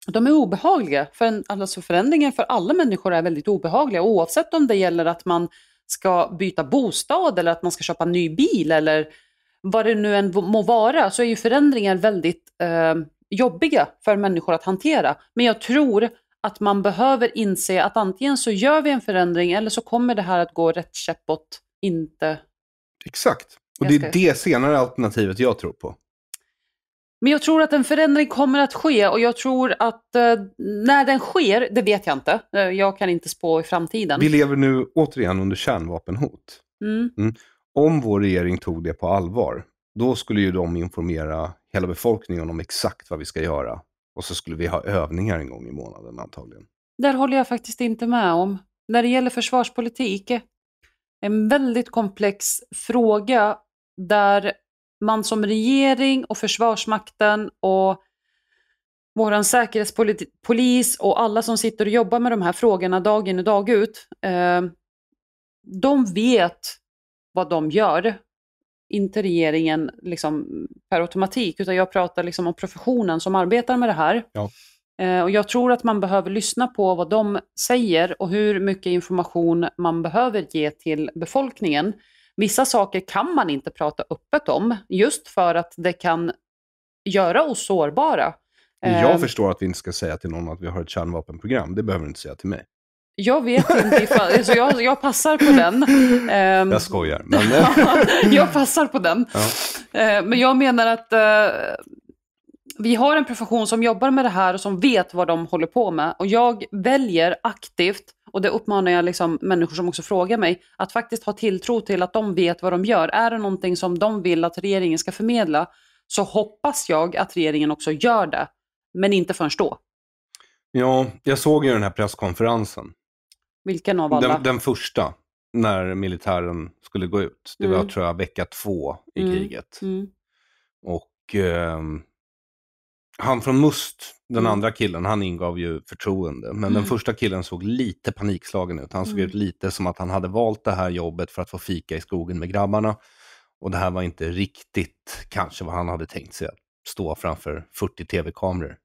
de är obehagliga. För en, alltså förändringar för alla människor är väldigt obehagliga oavsett om det gäller att man ska byta bostad eller att man ska köpa en ny bil eller vad det nu än må vara så är ju förändringar väldigt eh, jobbiga för människor att hantera. Men jag tror att man behöver inse att antingen så gör vi en förändring eller så kommer det här att gå rätt käppåt, inte... Exakt. Och det är det senare alternativet jag tror på. Men jag tror att en förändring kommer att ske och jag tror att eh, när den sker, det vet jag inte. Eh, jag kan inte spå i framtiden. Vi lever nu återigen under kärnvapenhot. Mm. Mm. Om vår regering tog det på allvar, då skulle ju de informera hela befolkningen om exakt vad vi ska göra. Och så skulle vi ha övningar en gång i månaden antagligen. Där håller jag faktiskt inte med om. När det gäller försvarspolitik, en väldigt komplex fråga där man som regering och försvarsmakten och vår säkerhetspolis och alla som sitter och jobbar med de här frågorna dag in och dag ut, eh, de vet vad de gör. Inte regeringen liksom, per automatik, utan jag pratar liksom om professionen som arbetar med det här. Ja. Eh, och jag tror att man behöver lyssna på vad de säger och hur mycket information man behöver ge till befolkningen Vissa saker kan man inte prata öppet om, just för att det kan göra oss sårbara. Jag ehm. förstår att vi inte ska säga till någon att vi har ett kärnvapenprogram. Det behöver du inte säga till mig. Jag vet inte ifall, alltså jag, jag passar på den. Um, jag skojar. Men... jag passar på den. Ja. Ehm, men jag menar att uh, vi har en profession som jobbar med det här och som vet vad de håller på med. Och jag väljer aktivt och det uppmanar jag liksom människor som också frågar mig, att faktiskt ha tilltro till att de vet vad de gör. Är det någonting som de vill att regeringen ska förmedla så hoppas jag att regeringen också gör det, men inte förrän då. Ja, jag såg ju den här presskonferensen. Vilken av alla? Den, den första, när militären skulle gå ut. Det var mm. tror jag vecka två i mm. kriget. Mm. Och eh, han från Must, den mm. andra killen, han ingav ju förtroende. Men mm. den första killen såg lite panikslagen ut. Han såg mm. ut lite som att han hade valt det här jobbet för att få fika i skogen med grabbarna. Och det här var inte riktigt kanske vad han hade tänkt sig, att stå framför 40 tv-kameror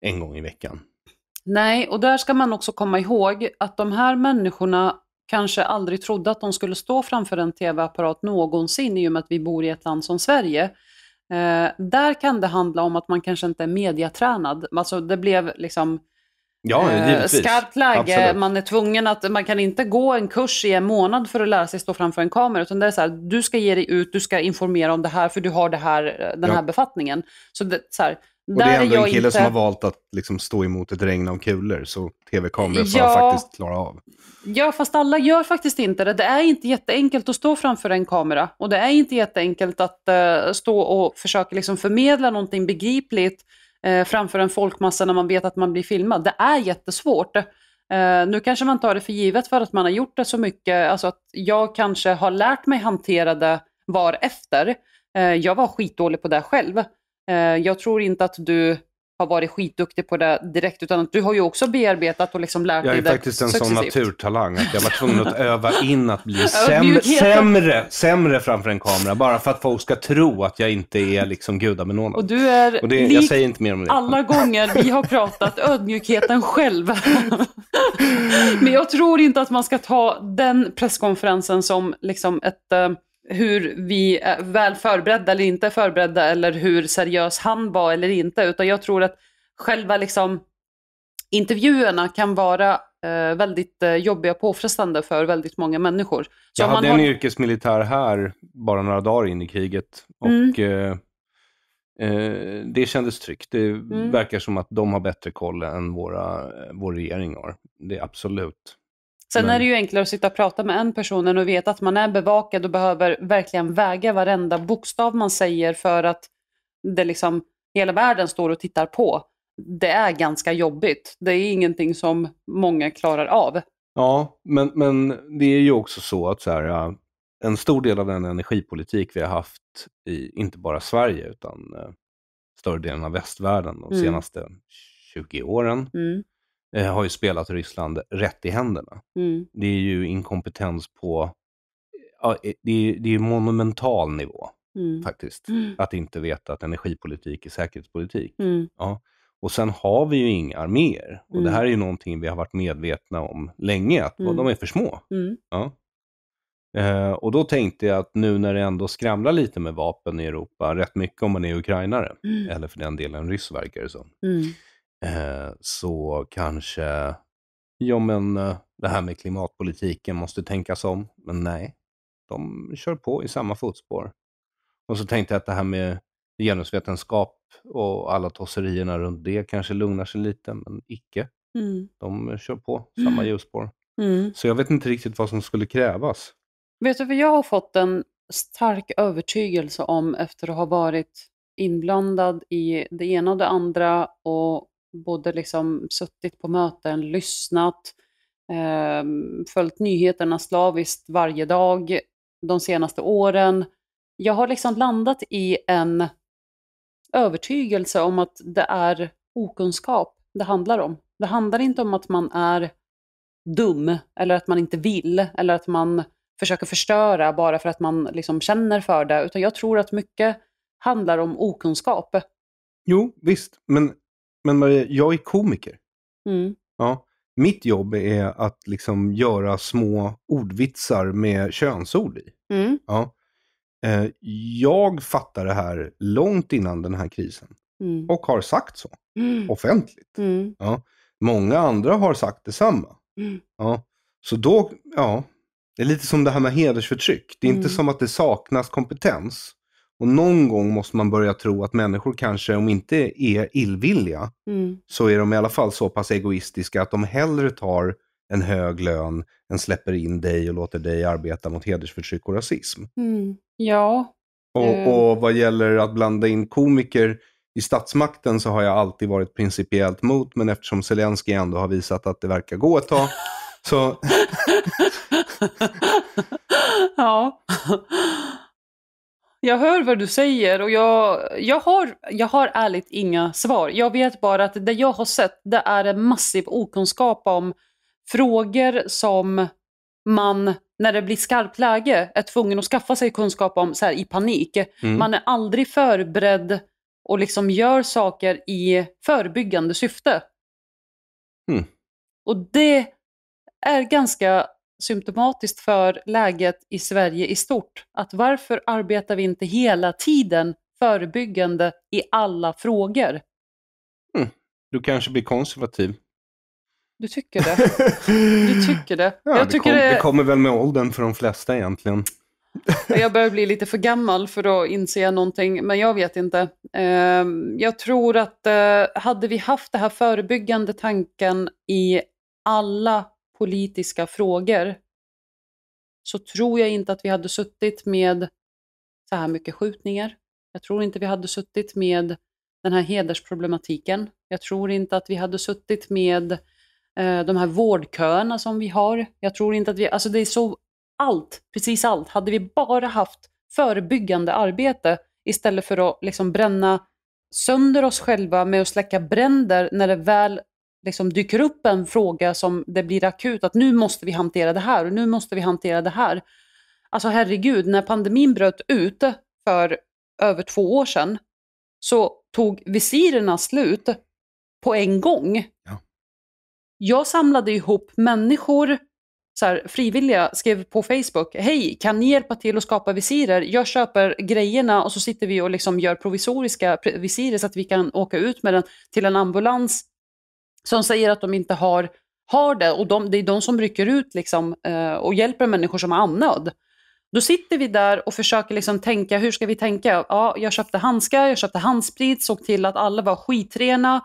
en gång i veckan. Nej, och där ska man också komma ihåg att de här människorna kanske aldrig trodde att de skulle stå framför en tv-apparat någonsin i och med att vi bor i ett land som Sverige. Eh, där kan det handla om att man kanske inte är mediatränad. Alltså det blev liksom ja, eh, skarpt läge, Absolut. man är tvungen att, man kan inte gå en kurs i en månad för att lära sig stå framför en kamera, utan det är så här, du ska ge dig ut, du ska informera om det här, för du har det här, eh, den ja. här befattningen. Så, det, så här, och det är ändå en kille inte... som har valt att liksom stå emot ett regn av kulor, så tv-kameror får ja, han faktiskt klara av. Ja, fast alla gör faktiskt inte det. Det är inte jätteenkelt att stå framför en kamera och det är inte jätteenkelt att uh, stå och försöka liksom förmedla någonting begripligt uh, framför en folkmassa när man vet att man blir filmad. Det är jättesvårt. Uh, nu kanske man tar det för givet för att man har gjort det så mycket, alltså att jag kanske har lärt mig hantera det varefter. Uh, jag var skitdålig på det själv. Eh, jag tror inte att du har varit skitduktig på det direkt, utan att du har ju också bearbetat och liksom lärt dig det Jag är faktiskt en sån naturtalang att jag var tvungen att öva in att bli sämre, sämre, sämre framför en kamera, bara för att folk ska tro att jag inte är liksom gudabenådad. Och du är och det, jag säger inte mer om det. alla gånger vi har pratat ödmjukheten själv. Men jag tror inte att man ska ta den presskonferensen som liksom ett eh, hur vi är väl förberedda eller inte förberedda eller hur seriös han var eller inte. Utan jag tror att själva liksom, intervjuerna kan vara eh, väldigt eh, jobbiga och påfrestande för väldigt många människor. Så jag hade har... en yrkesmilitär här bara några dagar in i kriget och mm. Eh, eh, det kändes tryggt. Det mm. verkar som att de har bättre koll än våra, vår regering har. Det är absolut. Sen Men... är det ju enklare att sitta och prata med en person än att veta att man är bevakad och behöver verkligen väga varenda bokstav man säger för att det liksom, hela världen står och tittar på. Det är ganska jobbigt. Det är ingenting som många klarar av. Ja, men, men det är ju också så att så här, en stor del av den energipolitik vi har haft i inte bara Sverige utan eh, större delen av västvärlden de mm. senaste 20 åren mm eh, har ju spelat Ryssland rätt i händerna. Mm. Det är ju inkompetens på, ja, eh, det är, det är monumental nivå mm. faktiskt. Mm. Att inte veta att energipolitik är säkerhetspolitik. Mm. Ja. Och sen har vi ju inga arméer. Och det mm. här är ju någonting vi har varit medvetna om länge, att de är för små. Ja. Eh, och då tänkte jag att nu när det ändå skramlar lite med vapen i Europa, rätt mycket om man är ukrainare, mm. eller för den delen ryss verkar det som, mm. Eh, så kanske, ja men eh, det här med klimatpolitiken måste tänkas om. Men nej, de kör på i samma fotspår. Och så tänkte jag att det här med genusvetenskap och alla tosserierna runt det kanske lugnar sig lite, men icke. Mm. De eh, kör på samma mm. hjulspår. Mm. Så jag vet inte riktigt vad som skulle krävas. Vet du vad jag har fått en stark övertygelse om efter att ha varit inblandad i det ena och det andra och både liksom suttit på möten, lyssnat, eh, följt nyheterna slaviskt varje dag de senaste åren. Jag har liksom landat i en övertygelse om att det är okunskap det handlar om. Det handlar inte om att man är dum eller att man inte vill eller att man försöker förstöra bara för att man liksom känner för det. Utan jag tror att mycket handlar om okunskap. Jo, visst. Men men Maria, jag är komiker. Mm. Ja. Mitt jobb är att liksom göra små ordvitsar med könsord i. Mm. Ja. Eh, jag fattar det här långt innan den här krisen mm. och har sagt så mm. offentligt. Mm. Ja. Många andra har sagt detsamma. Mm. Ja. Så då, ja, det är lite som det här med hedersförtryck. Det är inte som att det saknas kompetens. Och någon gång måste man börja tro att människor kanske, om inte är illvilliga, mm. så är de i alla fall så pass egoistiska att de hellre tar en hög lön än släpper in dig och låter dig arbeta mot hedersförtryck och rasism. Mm. Ja. Och, eh. och vad gäller att blanda in komiker i statsmakten så har jag alltid varit principiellt mot, men eftersom Zelensky ändå har visat att det verkar gå ett tag, så... ja jag hör vad du säger och jag, jag, har, jag har ärligt inga svar. Jag vet bara att det jag har sett det är en massiv okunskap om frågor som man, när det blir skarpt läge, är tvungen att skaffa sig kunskap om så här, i panik. Mm. Man är aldrig förberedd och liksom gör saker i förebyggande syfte. Mm. Och det är ganska symptomatiskt för läget i Sverige i stort. Att varför arbetar vi inte hela tiden förebyggande i alla frågor? Mm. Du kanske blir konservativ. Du tycker det? Du tycker det? ja, jag tycker det, kom, det kommer väl med åldern för de flesta egentligen. Jag börjar bli lite för gammal för att inse någonting, men jag vet inte. Ehm, jag tror att eh, hade vi haft den här förebyggande tanken i alla politiska frågor så tror jag inte att vi hade suttit med så här mycket skjutningar. Jag tror inte vi hade suttit med den här hedersproblematiken. Jag tror inte att vi hade suttit med eh, de här vårdköerna som vi har. Jag tror inte att vi, alltså det är så allt, precis allt. Hade vi bara haft förebyggande arbete istället för att liksom bränna sönder oss själva med att släcka bränder när det väl liksom dyker upp en fråga som det blir akut, att nu måste vi hantera det här och nu måste vi hantera det här. Alltså herregud, när pandemin bröt ut för över två år sedan så tog visirerna slut på en gång. Ja. Jag samlade ihop människor, så här, frivilliga, skrev på Facebook, hej, kan ni hjälpa till att skapa visirer? Jag köper grejerna och så sitter vi och liksom gör provisoriska visirer så att vi kan åka ut med den till en ambulans som säger att de inte har, har det. Och de, det är de som rycker ut liksom, eh, och hjälper människor som har andnöd. Då sitter vi där och försöker liksom tänka, hur ska vi tänka? Ja, jag köpte handskar, jag köpte handsprit, såg till att alla var skitrena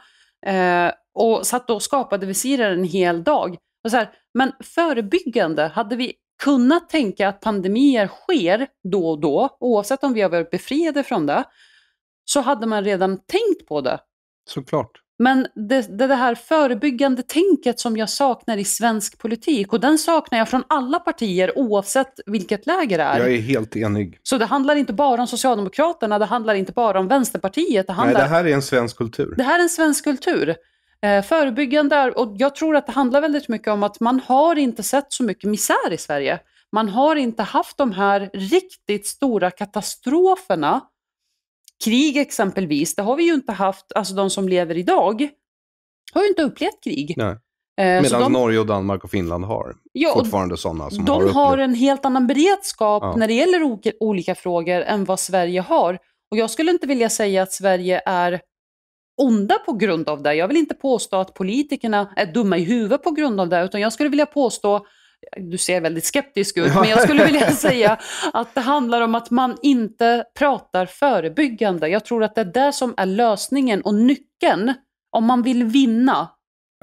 eh, och satt och skapade visirer en hel dag. Här, men förebyggande, hade vi kunnat tänka att pandemier sker då och då, oavsett om vi har varit befriade från det, så hade man redan tänkt på det. Såklart. Men det, det, här förebyggande tänket som jag saknar i svensk politik, och den saknar jag från alla partier oavsett vilket läger det är. Jag är helt enig. Så det handlar inte bara om Socialdemokraterna, det handlar inte bara om Vänsterpartiet. Det handlar... Nej, det här är en svensk kultur. Det här är en svensk kultur. Eh, förebyggande, är, och jag tror att det handlar väldigt mycket om att man har inte sett så mycket misär i Sverige. Man har inte haft de här riktigt stora katastroferna Krig exempelvis, det har vi ju inte haft, alltså de som lever idag har ju inte upplevt krig. Nej. Eh, Medan de, Norge, och Danmark och Finland har ja, fortfarande sådana som De har, upplevt... har en helt annan beredskap ja. när det gäller olika frågor än vad Sverige har. Och jag skulle inte vilja säga att Sverige är onda på grund av det. Jag vill inte påstå att politikerna är dumma i huvudet på grund av det, utan jag skulle vilja påstå du ser väldigt skeptisk ut, men jag skulle vilja säga att det handlar om att man inte pratar förebyggande. Jag tror att det är det som är lösningen och nyckeln om man vill vinna.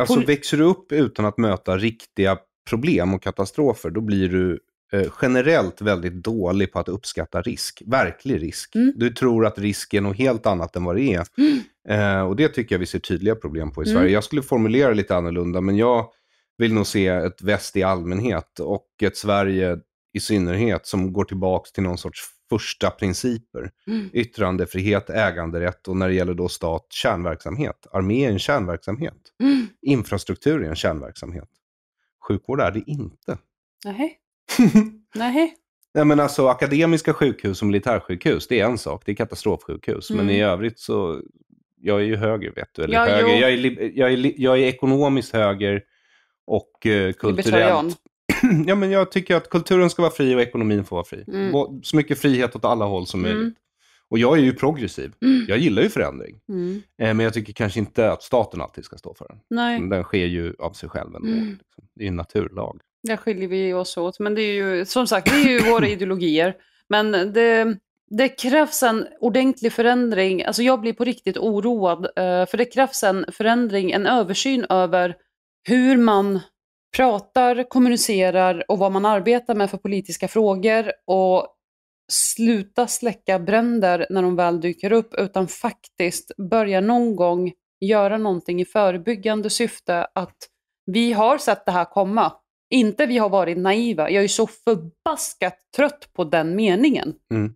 Alltså växer du upp utan att möta riktiga problem och katastrofer, då blir du eh, generellt väldigt dålig på att uppskatta risk, verklig risk. Mm. Du tror att risk är något helt annat än vad det är. Mm. Eh, och det tycker jag vi ser tydliga problem på i mm. Sverige. Jag skulle formulera lite annorlunda, men jag vill nog se ett väst i allmänhet och ett Sverige i synnerhet som går tillbaka till någon sorts första principer. Mm. Yttrandefrihet, äganderätt och när det gäller då stat, kärnverksamhet. Armé är en kärnverksamhet. Mm. Infrastruktur är en kärnverksamhet. Sjukvård är det inte. Nej. Nej. Nej men alltså akademiska sjukhus och militärsjukhus, det är en sak. Det är katastrofsjukhus. Mm. Men i övrigt så, jag är ju höger vet du. Eller ja, höger. Jag, är, jag, är, jag är ekonomiskt höger och eh, kulturellt. ja, men jag tycker att kulturen ska vara fri och ekonomin får vara fri. Mm. Och så mycket frihet åt alla håll som mm. möjligt. Och jag är ju progressiv. Mm. Jag gillar ju förändring. Mm. Eh, men jag tycker kanske inte att staten alltid ska stå för den. Nej. Den sker ju av sig själv ändå. Mm. Liksom. Det är ju en naturlag. Där skiljer vi oss åt. Men det är ju, som sagt, det är ju våra ideologier. Men det, det krävs en ordentlig förändring. Alltså jag blir på riktigt oroad. Eh, för det krävs en förändring, en översyn över hur man pratar, kommunicerar och vad man arbetar med för politiska frågor och sluta släcka bränder när de väl dyker upp utan faktiskt börja någon gång göra någonting i förebyggande syfte att vi har sett det här komma. Inte vi har varit naiva. Jag är så förbaskat trött på den meningen. Mm.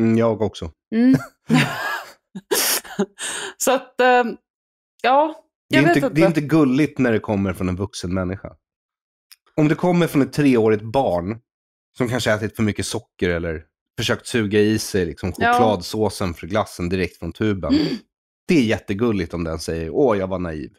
Mm, jag också. Mm. så att, eh, ja, det är, inte, det är, inte, gulligt när det kommer från en vuxen människa. Om det kommer från ett treårigt barn som kanske ätit för mycket socker eller försökt suga i sig liksom chokladsåsen för glassen direkt från tuben. Mm. Det är jättegulligt om den säger åh, jag var naiv.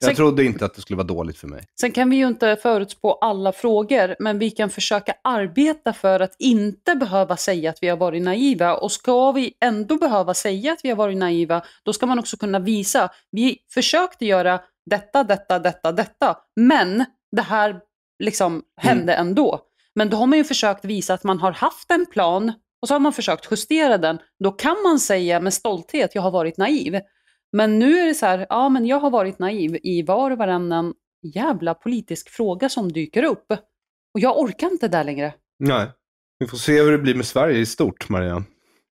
Jag sen, trodde inte att det skulle vara dåligt för mig. Sen kan vi ju inte förutspå alla frågor, men vi kan försöka arbeta för att inte behöva säga att vi har varit naiva. Och ska vi ändå behöva säga att vi har varit naiva, då ska man också kunna visa. Vi försökte göra detta, detta, detta, detta, men det här liksom mm. hände mm. ändå. Men då har man ju försökt visa att man har haft en plan och så har man försökt justera den. Då kan man säga med stolthet, jag har varit naiv. Men nu är det så här, ja men jag har varit naiv i var och varannan jävla politisk fråga som dyker upp. Och jag orkar inte där längre. Nej, vi får se hur det blir med Sverige i stort, Maria.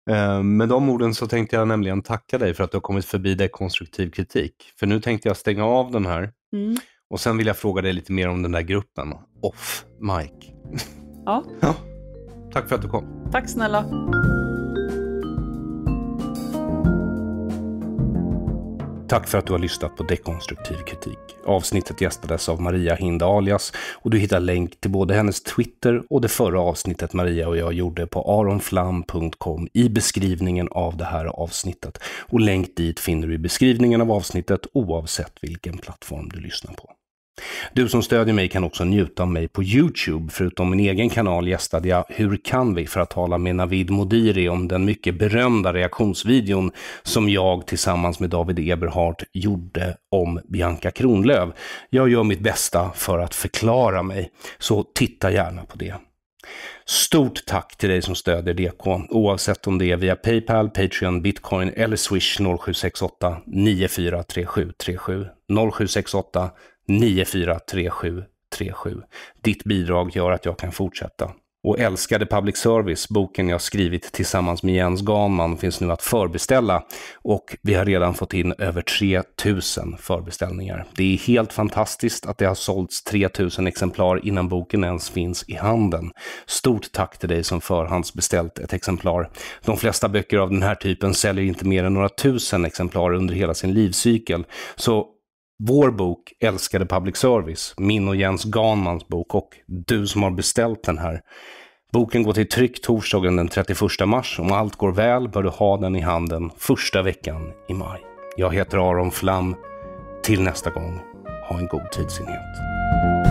Eh, med de orden så tänkte jag nämligen tacka dig för att du har kommit förbi dekonstruktiv kritik. För nu tänkte jag stänga av den här. Mm. Och sen vill jag fråga dig lite mer om den där gruppen, Off Mike. Ja. ja. Tack för att du kom. Tack snälla. Tack för att du har lyssnat på Dekonstruktiv kritik. Avsnittet gästades av Maria hind Alias och du hittar länk till både hennes Twitter och det förra avsnittet Maria och jag gjorde på aronflam.com i beskrivningen av det här avsnittet. Och länk dit finner du i beskrivningen av avsnittet oavsett vilken plattform du lyssnar på. Du som stödjer mig kan också njuta av mig på Youtube. Förutom min egen kanal gästade jag Hur kan vi? för att tala med Navid Modiri om den mycket berömda reaktionsvideon som jag tillsammans med David Eberhardt gjorde om Bianca Kronlöf. Jag gör mitt bästa för att förklara mig, så titta gärna på det. Stort tack till dig som stödjer DK, oavsett om det är via Paypal, Patreon, Bitcoin eller Swish 0768 943737 0768 943737. Ditt bidrag gör att jag kan fortsätta. Och älskade public service, boken jag skrivit tillsammans med Jens Ganman, finns nu att förbeställa och vi har redan fått in över 3000 förbeställningar. Det är helt fantastiskt att det har sålts 3000 exemplar innan boken ens finns i handeln. Stort tack till dig som förhandsbeställt ett exemplar. De flesta böcker av den här typen säljer inte mer än några tusen exemplar under hela sin livscykel, så vår bok Älskade public service, min och Jens Ganmans bok och du som har beställt den här. Boken går till tryck torsdagen den 31 mars. Om allt går väl bör du ha den i handen första veckan i maj. Jag heter Aron Flam. Till nästa gång, ha en god tidsenhet.